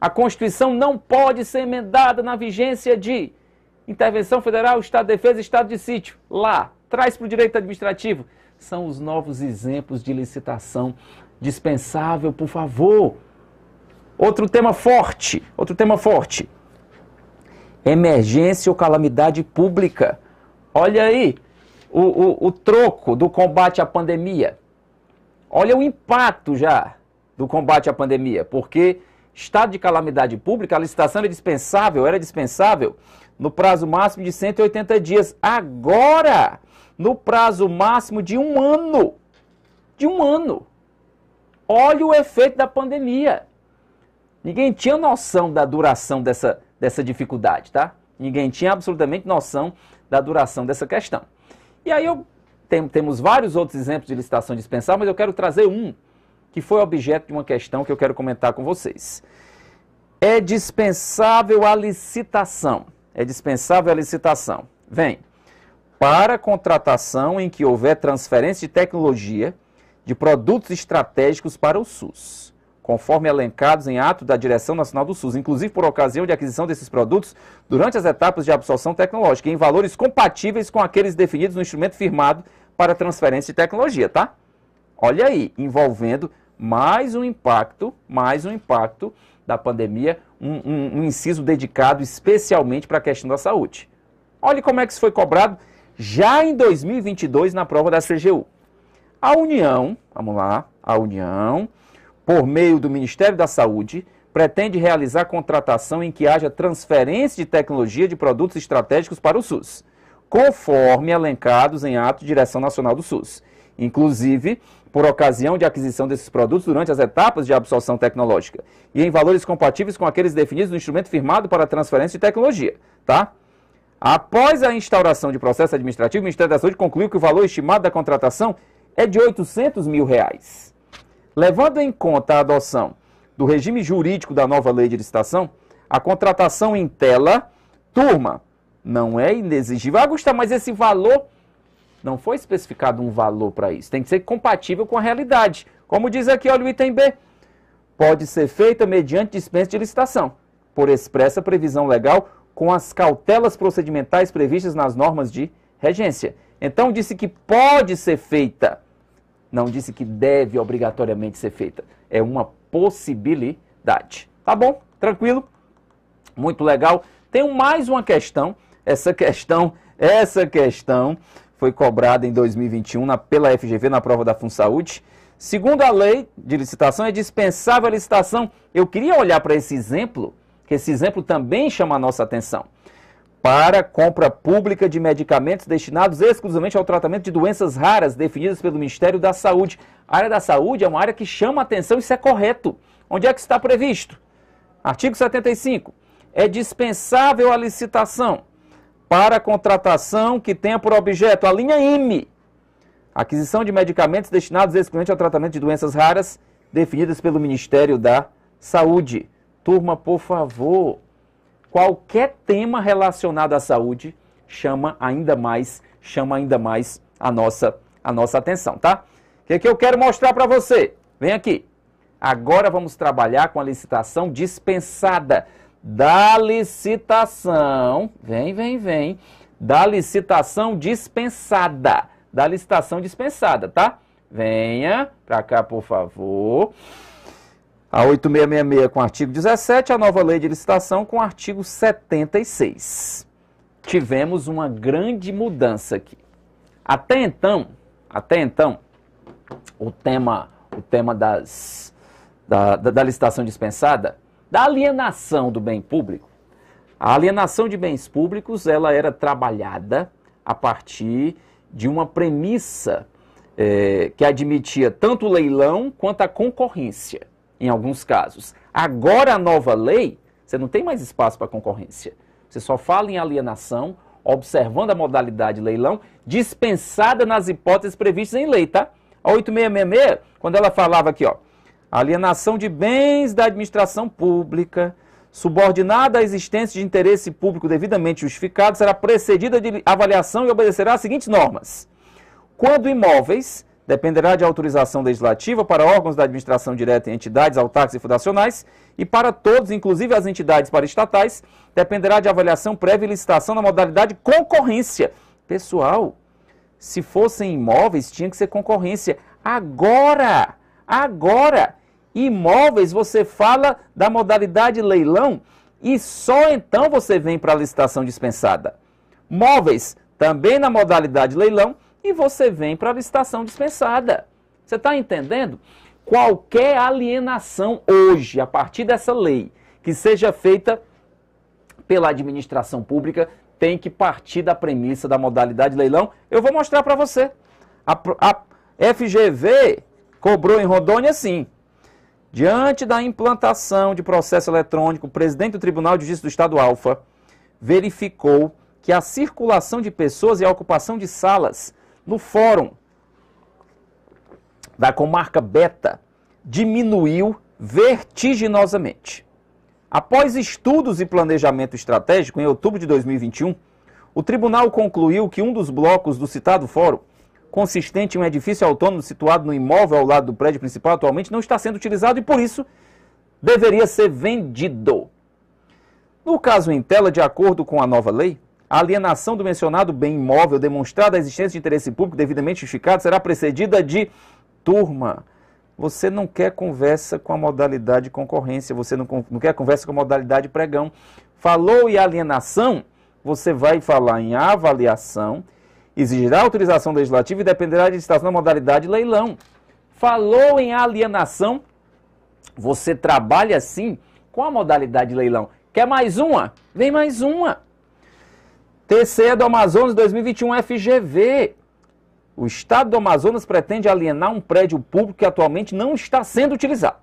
Speaker 1: A Constituição não pode ser emendada na vigência de intervenção federal, Estado de defesa, Estado de sítio. Lá, traz para o direito administrativo. São os novos exemplos de licitação dispensável, por favor. Outro tema forte, outro tema forte. Emergência ou calamidade pública. Olha aí, o, o, o troco do combate à pandemia. Olha o impacto já do combate à pandemia, porque estado de calamidade pública, a licitação era dispensável, era dispensável no prazo máximo de 180 dias. Agora, no prazo máximo de um ano. De um ano. Olha o efeito da pandemia. Ninguém tinha noção da duração dessa, dessa dificuldade, tá? Ninguém tinha absolutamente noção da duração dessa questão. E aí eu tem, temos vários outros exemplos de licitação dispensável, mas eu quero trazer um que foi objeto de uma questão que eu quero comentar com vocês. É dispensável a licitação. É dispensável a licitação. Vem. Para contratação em que houver transferência de tecnologia de produtos estratégicos para o SUS conforme elencados em ato da Direção Nacional do SUS, inclusive por ocasião de aquisição desses produtos durante as etapas de absorção tecnológica, em valores compatíveis com aqueles definidos no instrumento firmado para transferência de tecnologia, tá? Olha aí, envolvendo mais um impacto, mais um impacto da pandemia, um, um, um inciso dedicado especialmente para a questão da saúde. Olha como é que isso foi cobrado já em 2022 na prova da CGU. A União, vamos lá, a União por meio do Ministério da Saúde, pretende realizar contratação em que haja transferência de tecnologia de produtos estratégicos para o SUS, conforme elencados em ato de direção nacional do SUS, inclusive por ocasião de aquisição desses produtos durante as etapas de absorção tecnológica e em valores compatíveis com aqueles definidos no instrumento firmado para transferência de tecnologia, tá? Após a instauração de processo administrativo, o Ministério da Saúde concluiu que o valor estimado da contratação é de 800 mil reais. Levando em conta a adoção do regime jurídico da nova lei de licitação, a contratação em tela, turma, não é inexigível. Ah, Gustavo, mas esse valor não foi especificado um valor para isso. Tem que ser compatível com a realidade. Como diz aqui, olha o item B. Pode ser feita mediante dispensa de licitação, por expressa previsão legal, com as cautelas procedimentais previstas nas normas de regência. Então, disse que pode ser feita. Não disse que deve obrigatoriamente ser feita. É uma possibilidade. Tá bom? Tranquilo? Muito legal. Tenho mais uma questão. Essa questão, essa questão foi cobrada em 2021 na, pela FGV na prova da FunSaúde. Segundo a lei de licitação, é dispensável a licitação. Eu queria olhar para esse exemplo, que esse exemplo também chama a nossa atenção para compra pública de medicamentos destinados exclusivamente ao tratamento de doenças raras definidas pelo Ministério da Saúde. A área da saúde é uma área que chama atenção, isso é correto. Onde é que está previsto? Artigo 75. É dispensável a licitação para contratação que tenha por objeto a linha M, aquisição de medicamentos destinados exclusivamente ao tratamento de doenças raras definidas pelo Ministério da Saúde. Turma, por favor, Qualquer tema relacionado à saúde chama ainda mais, chama ainda mais a nossa, a nossa atenção, tá? O que, é que eu quero mostrar para você? Vem aqui. Agora vamos trabalhar com a licitação dispensada. Da licitação, vem, vem, vem. Da licitação dispensada. Da licitação dispensada, tá? Venha para cá, por favor a 8666 com o artigo 17, a nova lei de licitação com o artigo 76. Tivemos uma grande mudança aqui. Até então, até então, o tema, o tema das, da, da, da licitação dispensada, da alienação do bem público, a alienação de bens públicos ela era trabalhada a partir de uma premissa é, que admitia tanto o leilão quanto a concorrência em alguns casos. Agora a nova lei, você não tem mais espaço para concorrência. Você só fala em alienação, observando a modalidade leilão, dispensada nas hipóteses previstas em lei, tá? A 8666, quando ela falava aqui, ó, alienação de bens da administração pública, subordinada à existência de interesse público devidamente justificado, será precedida de avaliação e obedecerá às seguintes normas. Quando imóveis dependerá de autorização legislativa para órgãos da administração direta e entidades autárquicas e fundacionais, e para todos, inclusive as entidades paraestatais, dependerá de avaliação prévia e licitação na modalidade concorrência. Pessoal, se fossem imóveis, tinha que ser concorrência. Agora, agora, imóveis, você fala da modalidade leilão e só então você vem para a licitação dispensada. Móveis, também na modalidade leilão, e você vem para a licitação dispensada. Você está entendendo? Qualquer alienação hoje, a partir dessa lei, que seja feita pela administração pública, tem que partir da premissa da modalidade leilão. Eu vou mostrar para você. A, a FGV cobrou em Rondônia sim. Diante da implantação de processo eletrônico, o presidente do Tribunal de Justiça do Estado Alfa verificou que a circulação de pessoas e a ocupação de salas no fórum da comarca Beta diminuiu vertiginosamente. Após estudos e planejamento estratégico, em outubro de 2021, o tribunal concluiu que um dos blocos do citado fórum, consistente em um edifício autônomo situado no imóvel ao lado do prédio principal, atualmente não está sendo utilizado e, por isso, deveria ser vendido. No caso em tela, de acordo com a nova lei, a alienação do mencionado bem imóvel demonstrada a existência de interesse público devidamente justificado será precedida de turma. Você não quer conversa com a modalidade concorrência, você não, não quer conversa com a modalidade pregão. Falou em alienação, você vai falar em avaliação, exigirá autorização legislativa e dependerá de licitação na modalidade leilão. Falou em alienação, você trabalha sim com a modalidade leilão. Quer mais uma? Vem mais uma. TCE do Amazonas 2021 FGV. O Estado do Amazonas pretende alienar um prédio público que atualmente não está sendo utilizado.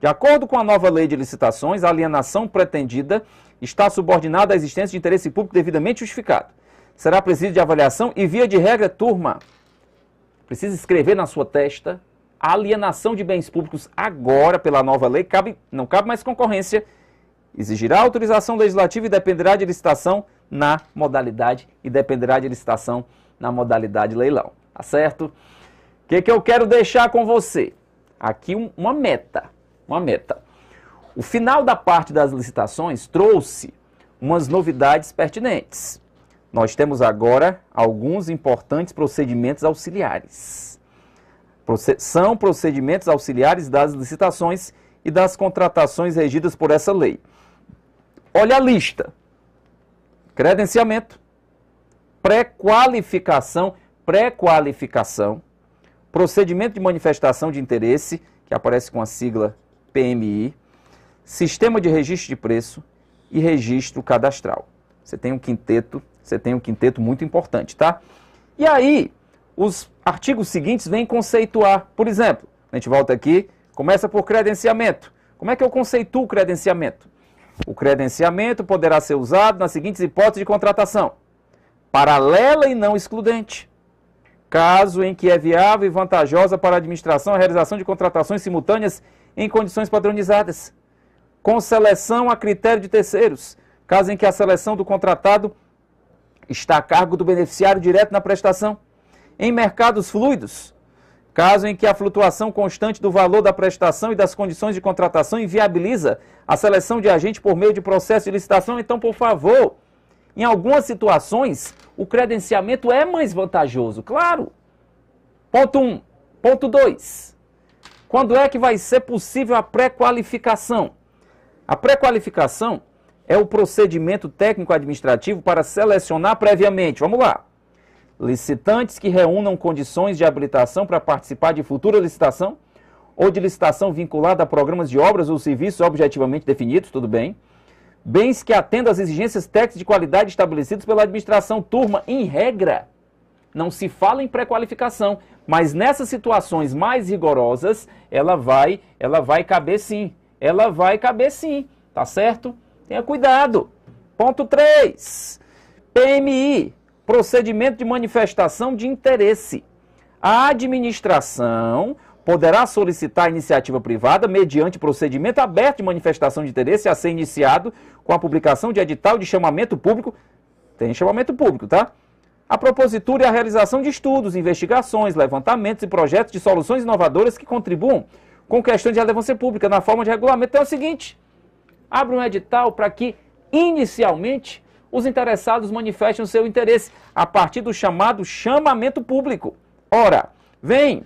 Speaker 1: De acordo com a nova lei de licitações, a alienação pretendida está subordinada à existência de interesse público devidamente justificado. Será preciso de avaliação e, via de regra, turma, precisa escrever na sua testa a alienação de bens públicos agora, pela nova lei, cabe, não cabe mais concorrência, exigirá autorização legislativa e dependerá de licitação na modalidade e dependerá de licitação na modalidade leilão, tá certo? O que, que eu quero deixar com você? Aqui um, uma meta, uma meta. O final da parte das licitações trouxe umas novidades pertinentes. Nós temos agora alguns importantes procedimentos auxiliares. São procedimentos auxiliares das licitações e das contratações regidas por essa lei. Olha a lista credenciamento, pré-qualificação, pré-qualificação, procedimento de manifestação de interesse, que aparece com a sigla PMI, sistema de registro de preço e registro cadastral. Você tem um quinteto, você tem um quinteto muito importante, tá? E aí, os artigos seguintes vêm conceituar. Por exemplo, a gente volta aqui, começa por credenciamento. Como é que eu conceituo o credenciamento? O credenciamento poderá ser usado nas seguintes hipóteses de contratação: paralela e não excludente. Caso em que é viável e vantajosa para a administração a realização de contratações simultâneas em condições padronizadas. Com seleção a critério de terceiros. Caso em que a seleção do contratado está a cargo do beneficiário direto na prestação. Em mercados fluidos, caso em que a flutuação constante do valor da prestação e das condições de contratação inviabiliza a seleção de agente por meio de processo de licitação. Então, por favor, em algumas situações, o credenciamento é mais vantajoso, claro. Ponto 1. Um. Ponto 2. Quando é que vai ser possível a pré-qualificação? A pré-qualificação é o procedimento técnico administrativo para selecionar previamente, vamos lá, licitantes que reúnam condições de habilitação para participar de futura licitação ou de licitação vinculada a programas de obras ou serviços objetivamente definidos, tudo bem. Bens que atendam às exigências técnicas de qualidade estabelecidas pela administração. Turma, em regra, não se fala em pré-qualificação, mas nessas situações mais rigorosas, ela vai, ela vai caber sim. Ela vai caber sim, tá certo? Tenha cuidado. Ponto 3. PMI, procedimento de manifestação de interesse. A administração poderá solicitar iniciativa privada mediante procedimento aberto de manifestação de interesse a ser iniciado com a publicação de edital de chamamento público. Tem chamamento público, tá? A propositura e a realização de estudos, investigações, levantamentos e projetos de soluções inovadoras que contribuam com questões de relevância pública na forma de regulamento. Então é o seguinte: abre um edital para que, inicialmente, os interessados manifestem seu interesse a partir do chamado chamamento público. Ora, vem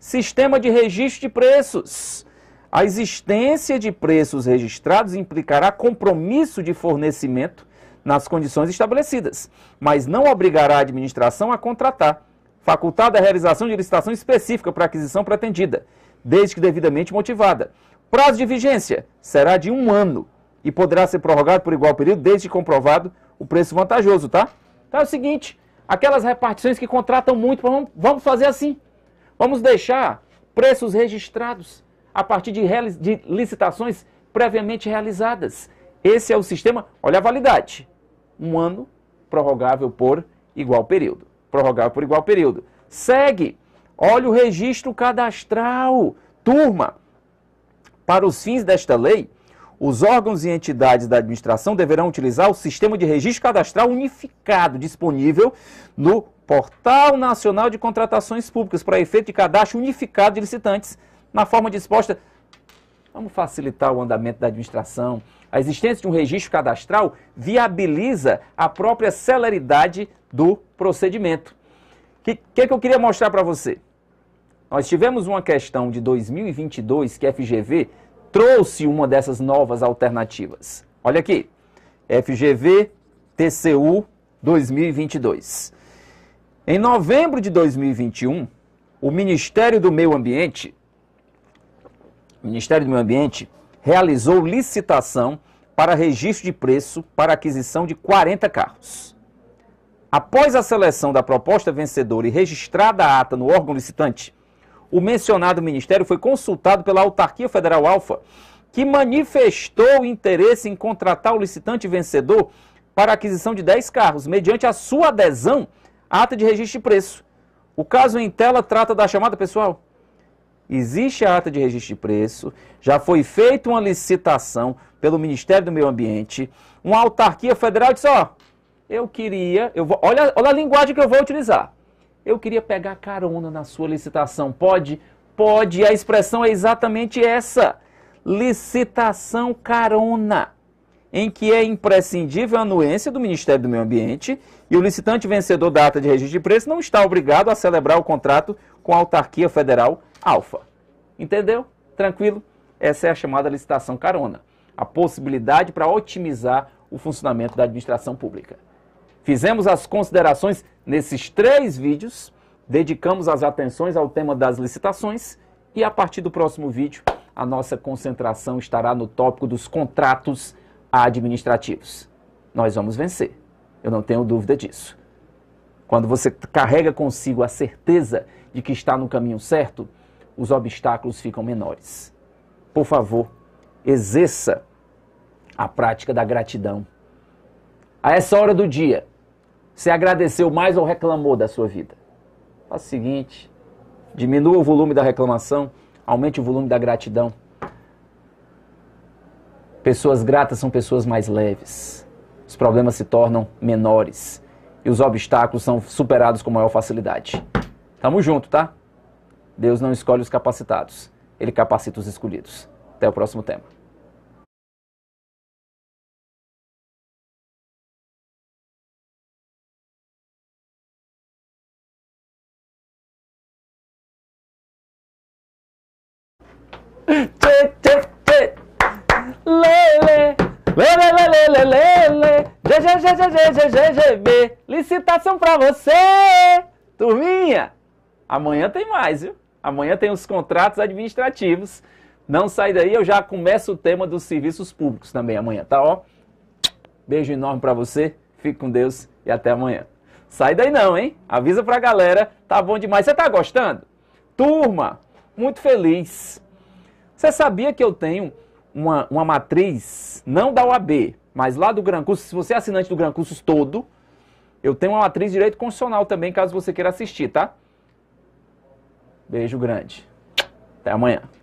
Speaker 1: sistema de registro de preços. A existência de preços registrados implicará compromisso de fornecimento nas condições estabelecidas, mas não obrigará a administração a contratar, facultada a realização de licitação específica para a aquisição pretendida, desde que devidamente motivada. Prazo de vigência será de um ano e poderá ser prorrogado por igual período, desde comprovado o preço vantajoso, tá? Então é o seguinte, aquelas repartições que contratam muito, vamos, fazer assim. Vamos deixar preços registrados a partir de, de licitações previamente realizadas. Esse é o sistema, olha a validade. Um ano prorrogável por igual período. Prorrogável por igual período. Segue. Olha o registro cadastral. Turma, para os fins desta lei, os órgãos e entidades da administração deverão utilizar o sistema de registro cadastral unificado disponível no Portal Nacional de Contratações Públicas para efeito de cadastro unificado de licitantes, na forma disposta. Vamos facilitar o andamento da administração. A existência de um registro cadastral viabiliza a própria celeridade do procedimento. O que, que, que eu queria mostrar para você? Nós tivemos uma questão de 2022 que a FGV trouxe uma dessas novas alternativas. Olha aqui, FGV TCU 2022. Em novembro de 2021, o Ministério do Meio Ambiente, Ministério do Meio Ambiente realizou licitação para registro de preço para aquisição de 40 carros. Após a seleção da proposta vencedora e registrada a ata no órgão licitante, o mencionado ministério foi consultado pela autarquia federal Alfa, que manifestou interesse em contratar o licitante vencedor para a aquisição de 10 carros, mediante a sua adesão à ata de registro de preço. O caso em tela trata da chamada pessoal. Existe a ata de registro de preço, já foi feita uma licitação pelo Ministério do Meio Ambiente, uma autarquia federal disse, ó, eu queria, eu vou, olha, olha a linguagem que eu vou utilizar eu queria pegar carona na sua licitação. Pode? Pode. A expressão é exatamente essa: licitação carona, em que é imprescindível a anuência do Ministério do Meio Ambiente e o licitante vencedor da ata de registro de preço não está obrigado a celebrar o contrato com a autarquia federal Alfa. Entendeu? Tranquilo? Essa é a chamada licitação carona, a possibilidade para otimizar o funcionamento da administração pública. Fizemos as considerações nesses três vídeos, dedicamos as atenções ao tema das licitações e a partir do próximo vídeo a nossa concentração estará no tópico dos contratos administrativos. Nós vamos vencer, eu não tenho dúvida disso. Quando você carrega consigo a certeza de que está no caminho certo, os obstáculos ficam menores. Por favor, exerça a prática da gratidão. A ah, essa hora do dia, você agradeceu mais ou reclamou da sua vida? Faça o seguinte: diminua o volume da reclamação, aumente o volume da gratidão. Pessoas gratas são pessoas mais leves. Os problemas se tornam menores e os obstáculos são superados com maior facilidade. Tamo junto, tá? Deus não escolhe os capacitados, ele capacita os escolhidos. Até o próximo tema. tchê, tchê, tchê. Lele. Lele, lele, lele, lele. GGGGGGGB. Licitação pra você. Turminha, amanhã tem mais, viu? Amanhã tem os contratos administrativos. Não sai daí, eu já começo o tema dos serviços públicos também amanhã, tá? Ó, beijo enorme pra você, fique com Deus e até amanhã. Sai daí não, hein? Avisa pra galera, tá bom demais. Você tá gostando? Turma, muito feliz você sabia que eu tenho uma, uma matriz, não da UAB, mas lá do Gran Cursos, se você é assinante do Gran Cursos todo, eu tenho uma matriz de direito constitucional também, caso você queira assistir, tá? Beijo grande. Até amanhã.